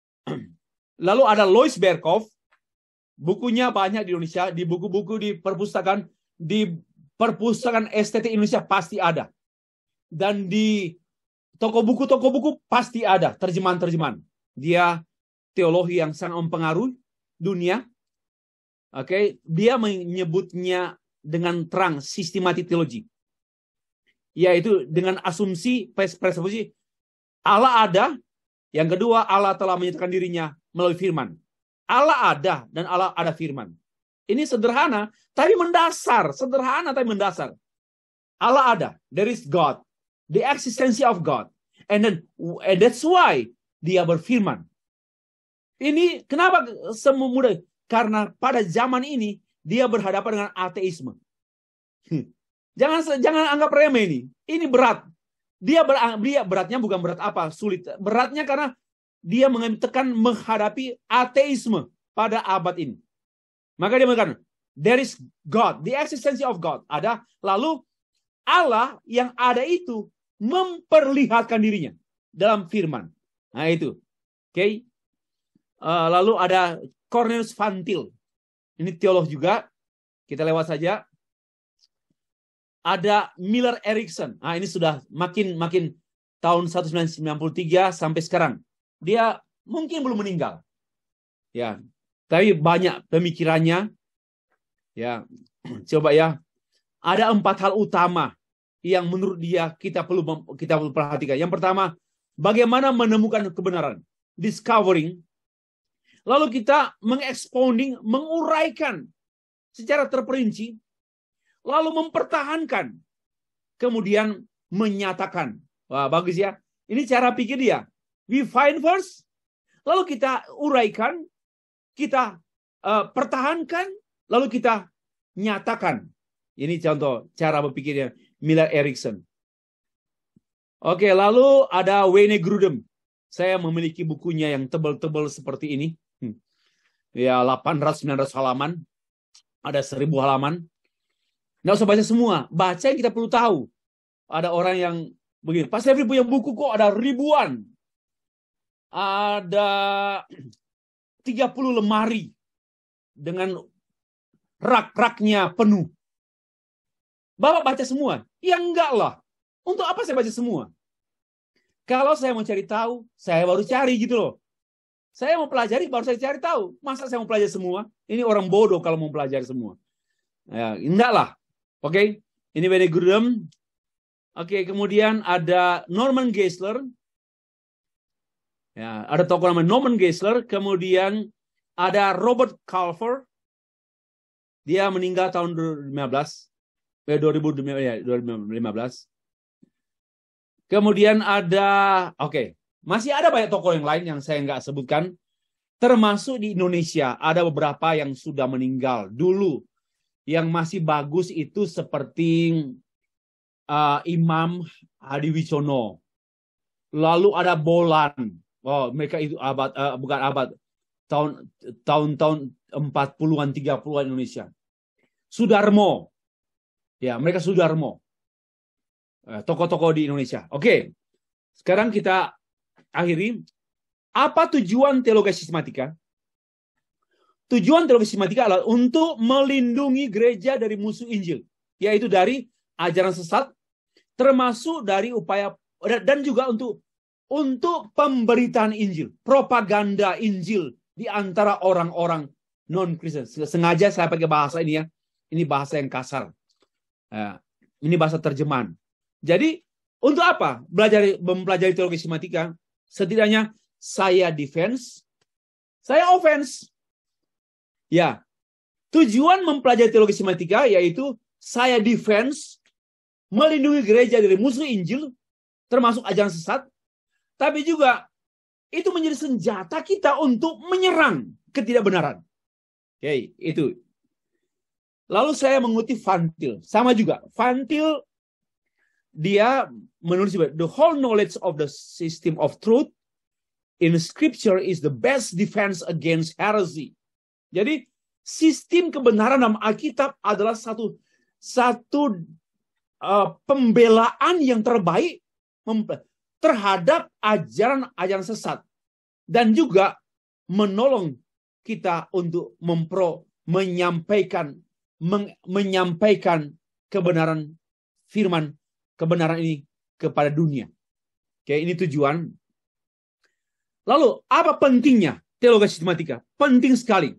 lalu ada Lois Berkov bukunya banyak di Indonesia di buku-buku di perpustakaan di perpustakaan estetik Indonesia pasti ada dan di toko buku-toko buku pasti ada terjemahan-terjemahan. Dia teologi yang sangat mempengaruhi dunia. Oke, okay? dia menyebutnya dengan terang sistematik teologi. Yaitu dengan asumsi presupposisi Allah ada, yang kedua Allah telah menyatakan dirinya melalui firman. Allah ada dan Allah ada firman. Ini sederhana tapi mendasar, sederhana tapi mendasar. Allah ada, there is God the existence of God. And then and that's why dia berfirman. Ini kenapa semua muda? Karena pada zaman ini dia berhadapan dengan ateisme. Hmm. jangan jangan anggap remeh ini. Ini berat. Dia, ber, dia beratnya bukan berat apa, sulit. Beratnya karena dia tekan menghadapi ateisme pada abad ini. Maka dia mengatakan, there is God, the existence of God. Ada lalu Allah yang ada itu memperlihatkan dirinya dalam firman. Nah itu. Oke. Okay. Uh, eh, lalu ada Cornelius Fantil. Ini teolog juga. Kita lewat saja. Ada Miller Erickson. Nah ini sudah makin makin tahun 1993 sampai sekarang. Dia mungkin belum meninggal. Ya. Tapi banyak pemikirannya. Ya. Coba ya. Ada empat hal utama yang menurut dia kita perlu kita perlu perhatikan. Yang pertama, bagaimana menemukan kebenaran, discovering. Lalu kita mengekspounding, menguraikan secara terperinci, lalu mempertahankan, kemudian menyatakan. Wah, bagus ya. Ini cara pikir dia. We find first, lalu kita uraikan, kita uh, pertahankan, lalu kita nyatakan. Ini contoh cara berpikirnya. Miller Erickson. Oke, lalu ada Wayne Grudem. Saya memiliki bukunya yang tebal-tebal seperti ini. Hmm. Ya, 800-900 halaman. Ada 1000 halaman. Nggak usah baca semua. Baca yang kita perlu tahu. Ada orang yang begini. Pas ribu punya buku kok ada ribuan. Ada 30 lemari dengan rak-raknya penuh. Bapak baca semua? Ya enggak lah. Untuk apa saya baca semua? Kalau saya mau cari tahu, saya baru cari gitu loh. Saya mau pelajari, baru saya cari tahu. Masa saya mau pelajari semua? Ini orang bodoh kalau mau pelajari semua. Ya, enggak lah. Oke, okay? ini Benny Grudem. Oke, okay, kemudian ada Norman Geisler. Ya, ada tokoh nama Norman Geisler. Kemudian ada Robert Calver. Dia meninggal tahun 2015 eh 2015 ya, Kemudian ada oke, okay, masih ada banyak toko yang lain yang saya nggak sebutkan termasuk di Indonesia ada beberapa yang sudah meninggal dulu yang masih bagus itu seperti uh, Imam Hadi Wicono lalu ada Bolan oh mereka itu abad uh, bukan abad tahun tahun 40-an 30-an Indonesia Sudarmo Ya, mereka Sudarmo. Eh, toko-toko di Indonesia. Oke. Sekarang kita akhiri apa tujuan teologi sistematika? Tujuan teologi sistematika adalah untuk melindungi gereja dari musuh Injil, yaitu dari ajaran sesat, termasuk dari upaya dan juga untuk untuk pemberitaan Injil, propaganda Injil di antara orang-orang non-Kristen. Sengaja saya pakai bahasa ini ya. Ini bahasa yang kasar. Ya. ini bahasa terjemahan. Jadi untuk apa belajar mempelajari teologi sistematika? Setidaknya saya defense, saya offense. Ya, tujuan mempelajari teologi sistematika yaitu saya defense, melindungi gereja dari musuh Injil, termasuk ajaran sesat, tapi juga itu menjadi senjata kita untuk menyerang ketidakbenaran. Oke, itu Lalu saya mengutip Fantil, sama juga. Fantil dia menulis the whole knowledge of the system of truth in scripture is the best defense against heresy. Jadi sistem kebenaran dalam Alkitab adalah satu satu uh, pembelaan yang terbaik terhadap ajaran-ajaran sesat dan juga menolong kita untuk mempro menyampaikan menyampaikan kebenaran firman, kebenaran ini kepada dunia. Oke, ini tujuan. Lalu, apa pentingnya teologi sistematika? Penting sekali.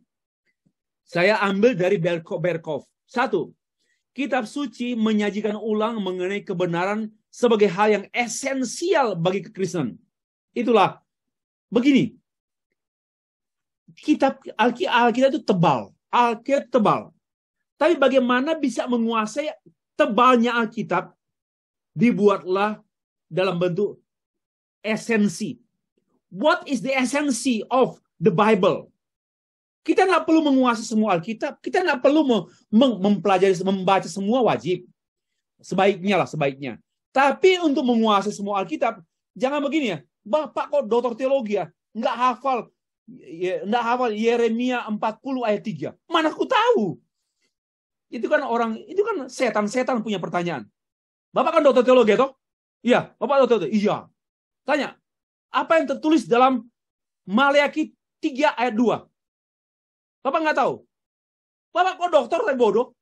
Saya ambil dari Berkov. Satu, kitab suci menyajikan ulang mengenai kebenaran sebagai hal yang esensial bagi kekristenan. Itulah begini. Kitab Alkitab itu tebal, Alkitab tebal. Tapi bagaimana bisa menguasai tebalnya Alkitab? Dibuatlah dalam bentuk esensi. What is the essence of the Bible? Kita nggak perlu menguasai semua Alkitab. Kita nggak perlu mempelajari, membaca semua wajib. Sebaiknya lah, sebaiknya. Tapi untuk menguasai semua Alkitab, jangan begini ya. Bapak kok dokter teologi ya, nggak hafal ya, nggak hafal Yeremia 40 ayat 3. Mana aku tahu? Itu kan orang, itu kan setan-setan punya pertanyaan. Bapak kan dokter teologi, toh? Iya, Bapak dokter teologi. Iya. Tanya, apa yang tertulis dalam Maleakhi 3 ayat 2? Bapak nggak tahu. Bapak kok dokter tapi bodoh?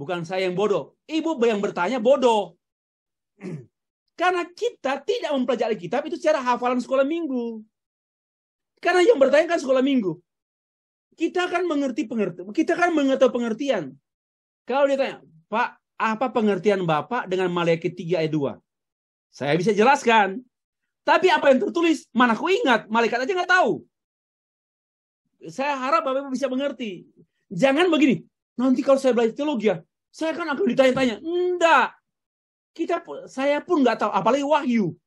Bukan saya yang bodoh. Ibu yang bertanya bodoh. Karena kita tidak mempelajari kitab itu secara hafalan sekolah minggu. Karena yang bertanya kan sekolah minggu. Kita kan mengerti pengertian, kita kan mengetahui pengertian. Kalau ditanya, Pak, apa pengertian Bapak dengan Malaikat 3 ayat 2? Saya bisa jelaskan. Tapi apa yang tertulis, mana aku ingat, malaikat aja nggak tahu. Saya harap Bapak bisa mengerti. Jangan begini, nanti kalau saya belajar teologi ya, saya kan akan ditanya-tanya. Enggak. Kita, saya pun nggak tahu, apalagi wahyu.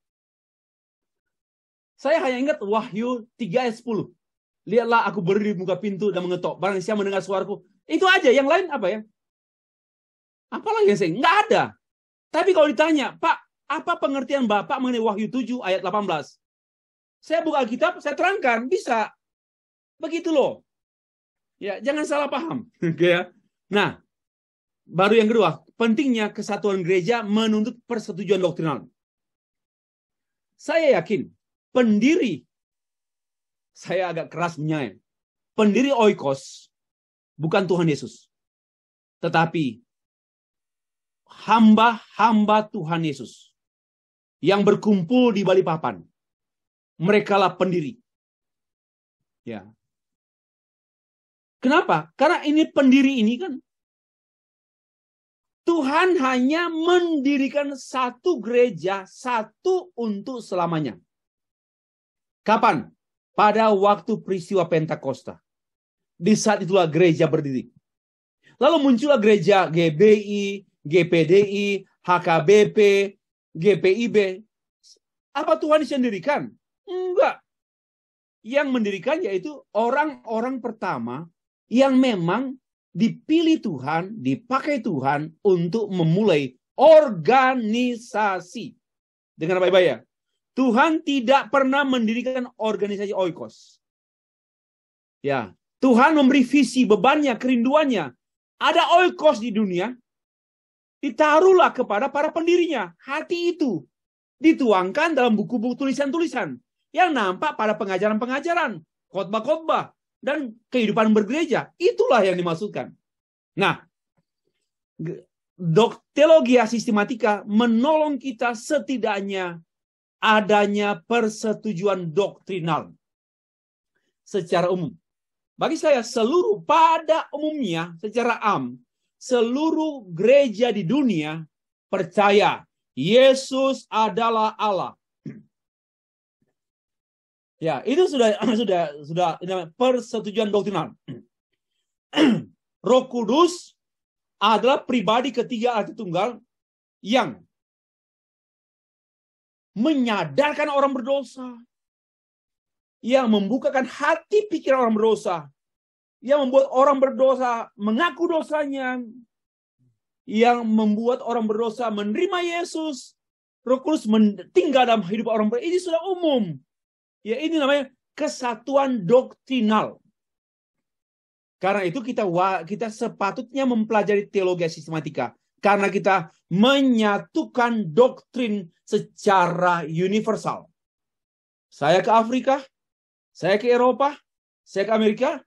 Saya hanya ingat Wahyu 3 ayat 10. Lihatlah aku berdiri di muka pintu dan mengetok. Barang siapa mendengar suaraku. Itu aja. Yang lain apa ya? Apalagi yang saya nggak ada. Tapi kalau ditanya, Pak, apa pengertian Bapak mengenai Wahyu 7 ayat 18? Saya buka Alkitab, saya terangkan, bisa. Begitu loh. Ya, jangan salah paham. ya. Nah, baru yang kedua, pentingnya kesatuan gereja menuntut persetujuan doktrinal. Saya yakin pendiri saya agak keras menyayang. Pendiri Oikos bukan Tuhan Yesus. Tetapi hamba-hamba Tuhan Yesus yang berkumpul di Bali Papan. Merekalah pendiri. Ya. Kenapa? Karena ini pendiri ini kan Tuhan hanya mendirikan satu gereja, satu untuk selamanya. Kapan? Pada waktu peristiwa Pentakosta. Di saat itulah gereja berdiri. Lalu muncullah gereja GBI, GPDI, HKBP, GPIB. Apa Tuhan sendirikan? Enggak. Yang mendirikan yaitu orang-orang pertama yang memang dipilih Tuhan, dipakai Tuhan untuk memulai organisasi. Dengan apa ya? Tuhan tidak pernah mendirikan organisasi oikos. Ya, Tuhan memberi visi, bebannya, kerinduannya. Ada oikos di dunia, ditaruhlah kepada para pendirinya. Hati itu dituangkan dalam buku-buku tulisan-tulisan yang nampak pada pengajaran-pengajaran, khotbah-khotbah, dan kehidupan bergereja. Itulah yang dimaksudkan. Nah, dokteologia sistematika menolong kita setidaknya adanya persetujuan doktrinal secara umum. Bagi saya seluruh pada umumnya secara am seluruh gereja di dunia percaya Yesus adalah Allah. Ya, itu sudah sudah sudah persetujuan doktrinal. Roh Kudus adalah pribadi ketiga Allah tunggal yang menyadarkan orang berdosa, yang membukakan hati pikiran orang berdosa, yang membuat orang berdosa mengaku dosanya, yang membuat orang berdosa menerima Yesus, Roh Kudus tinggal dalam hidup orang berdosa. Ini sudah umum. Ya ini namanya kesatuan doktrinal. Karena itu kita kita sepatutnya mempelajari teologi sistematika karena kita menyatukan doktrin secara universal. Saya ke Afrika, saya ke Eropa, saya ke Amerika,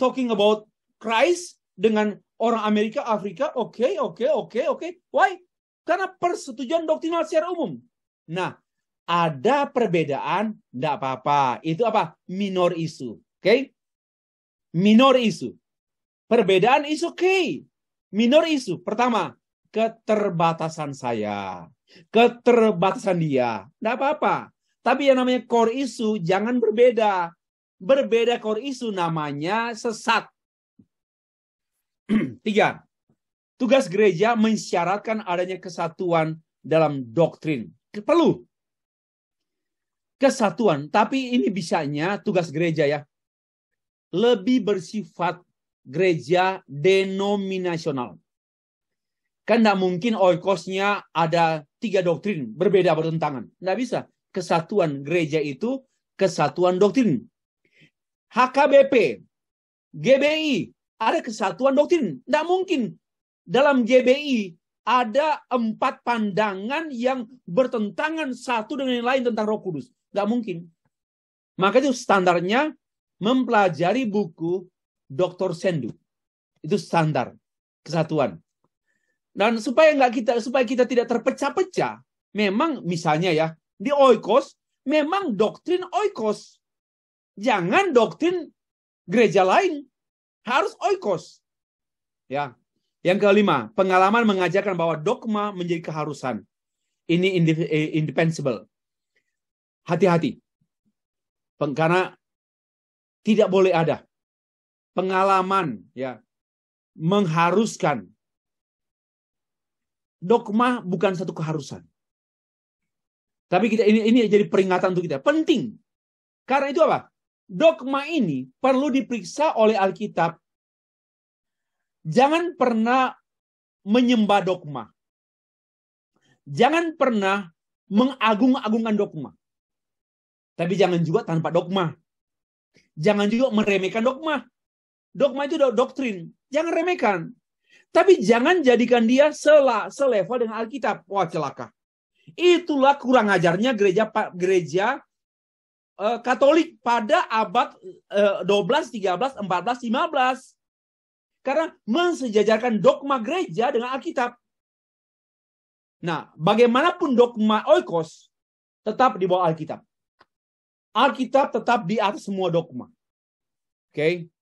talking about Christ dengan orang Amerika, Afrika, oke, okay, oke, okay, oke, okay, oke. Okay. Why? Karena persetujuan doktrinal secara umum. Nah, ada perbedaan, tidak apa-apa. Itu apa? Minor isu. Oke? Okay? Minor isu. Perbedaan isu, oke. Okay. Minor isu. Pertama, keterbatasan saya. Keterbatasan dia. Tidak apa-apa. Tapi yang namanya core isu jangan berbeda berbeda kor isu namanya sesat. Tiga, tugas gereja mensyaratkan adanya kesatuan dalam doktrin. Perlu kesatuan, tapi ini bisanya tugas gereja ya. Lebih bersifat gereja denominasional. Kan tidak mungkin oikosnya ada tiga doktrin berbeda bertentangan. Tidak bisa. Kesatuan gereja itu kesatuan doktrin. HKBP, GBI, ada kesatuan doktrin. Tidak mungkin dalam GBI ada empat pandangan yang bertentangan satu dengan yang lain tentang roh kudus. Tidak mungkin. Maka itu standarnya mempelajari buku Dr. Sendu. Itu standar kesatuan. Dan supaya nggak kita supaya kita tidak terpecah-pecah, memang misalnya ya di oikos memang doktrin oikos Jangan doktrin gereja lain. Harus oikos. Ya. Yang kelima, pengalaman mengajarkan bahwa dogma menjadi keharusan. Ini eh, indispensable. Hati-hati. Karena tidak boleh ada pengalaman ya mengharuskan dogma bukan satu keharusan. Tapi kita ini ini jadi peringatan untuk kita. Penting. Karena itu apa? dogma ini perlu diperiksa oleh Alkitab. Jangan pernah menyembah dogma. Jangan pernah mengagung-agungkan dogma. Tapi jangan juga tanpa dogma. Jangan juga meremehkan dogma. Dogma itu doktrin. Jangan remehkan. Tapi jangan jadikan dia sela, selevel dengan Alkitab. Wah celaka. Itulah kurang ajarnya gereja gereja Eh, Katolik pada abad 12, 13, 14, 15. Karena mensejajarkan dogma gereja dengan Alkitab. Nah, bagaimanapun dogma oikos tetap di bawah Alkitab. Alkitab tetap di atas semua dogma. Oke. Okay?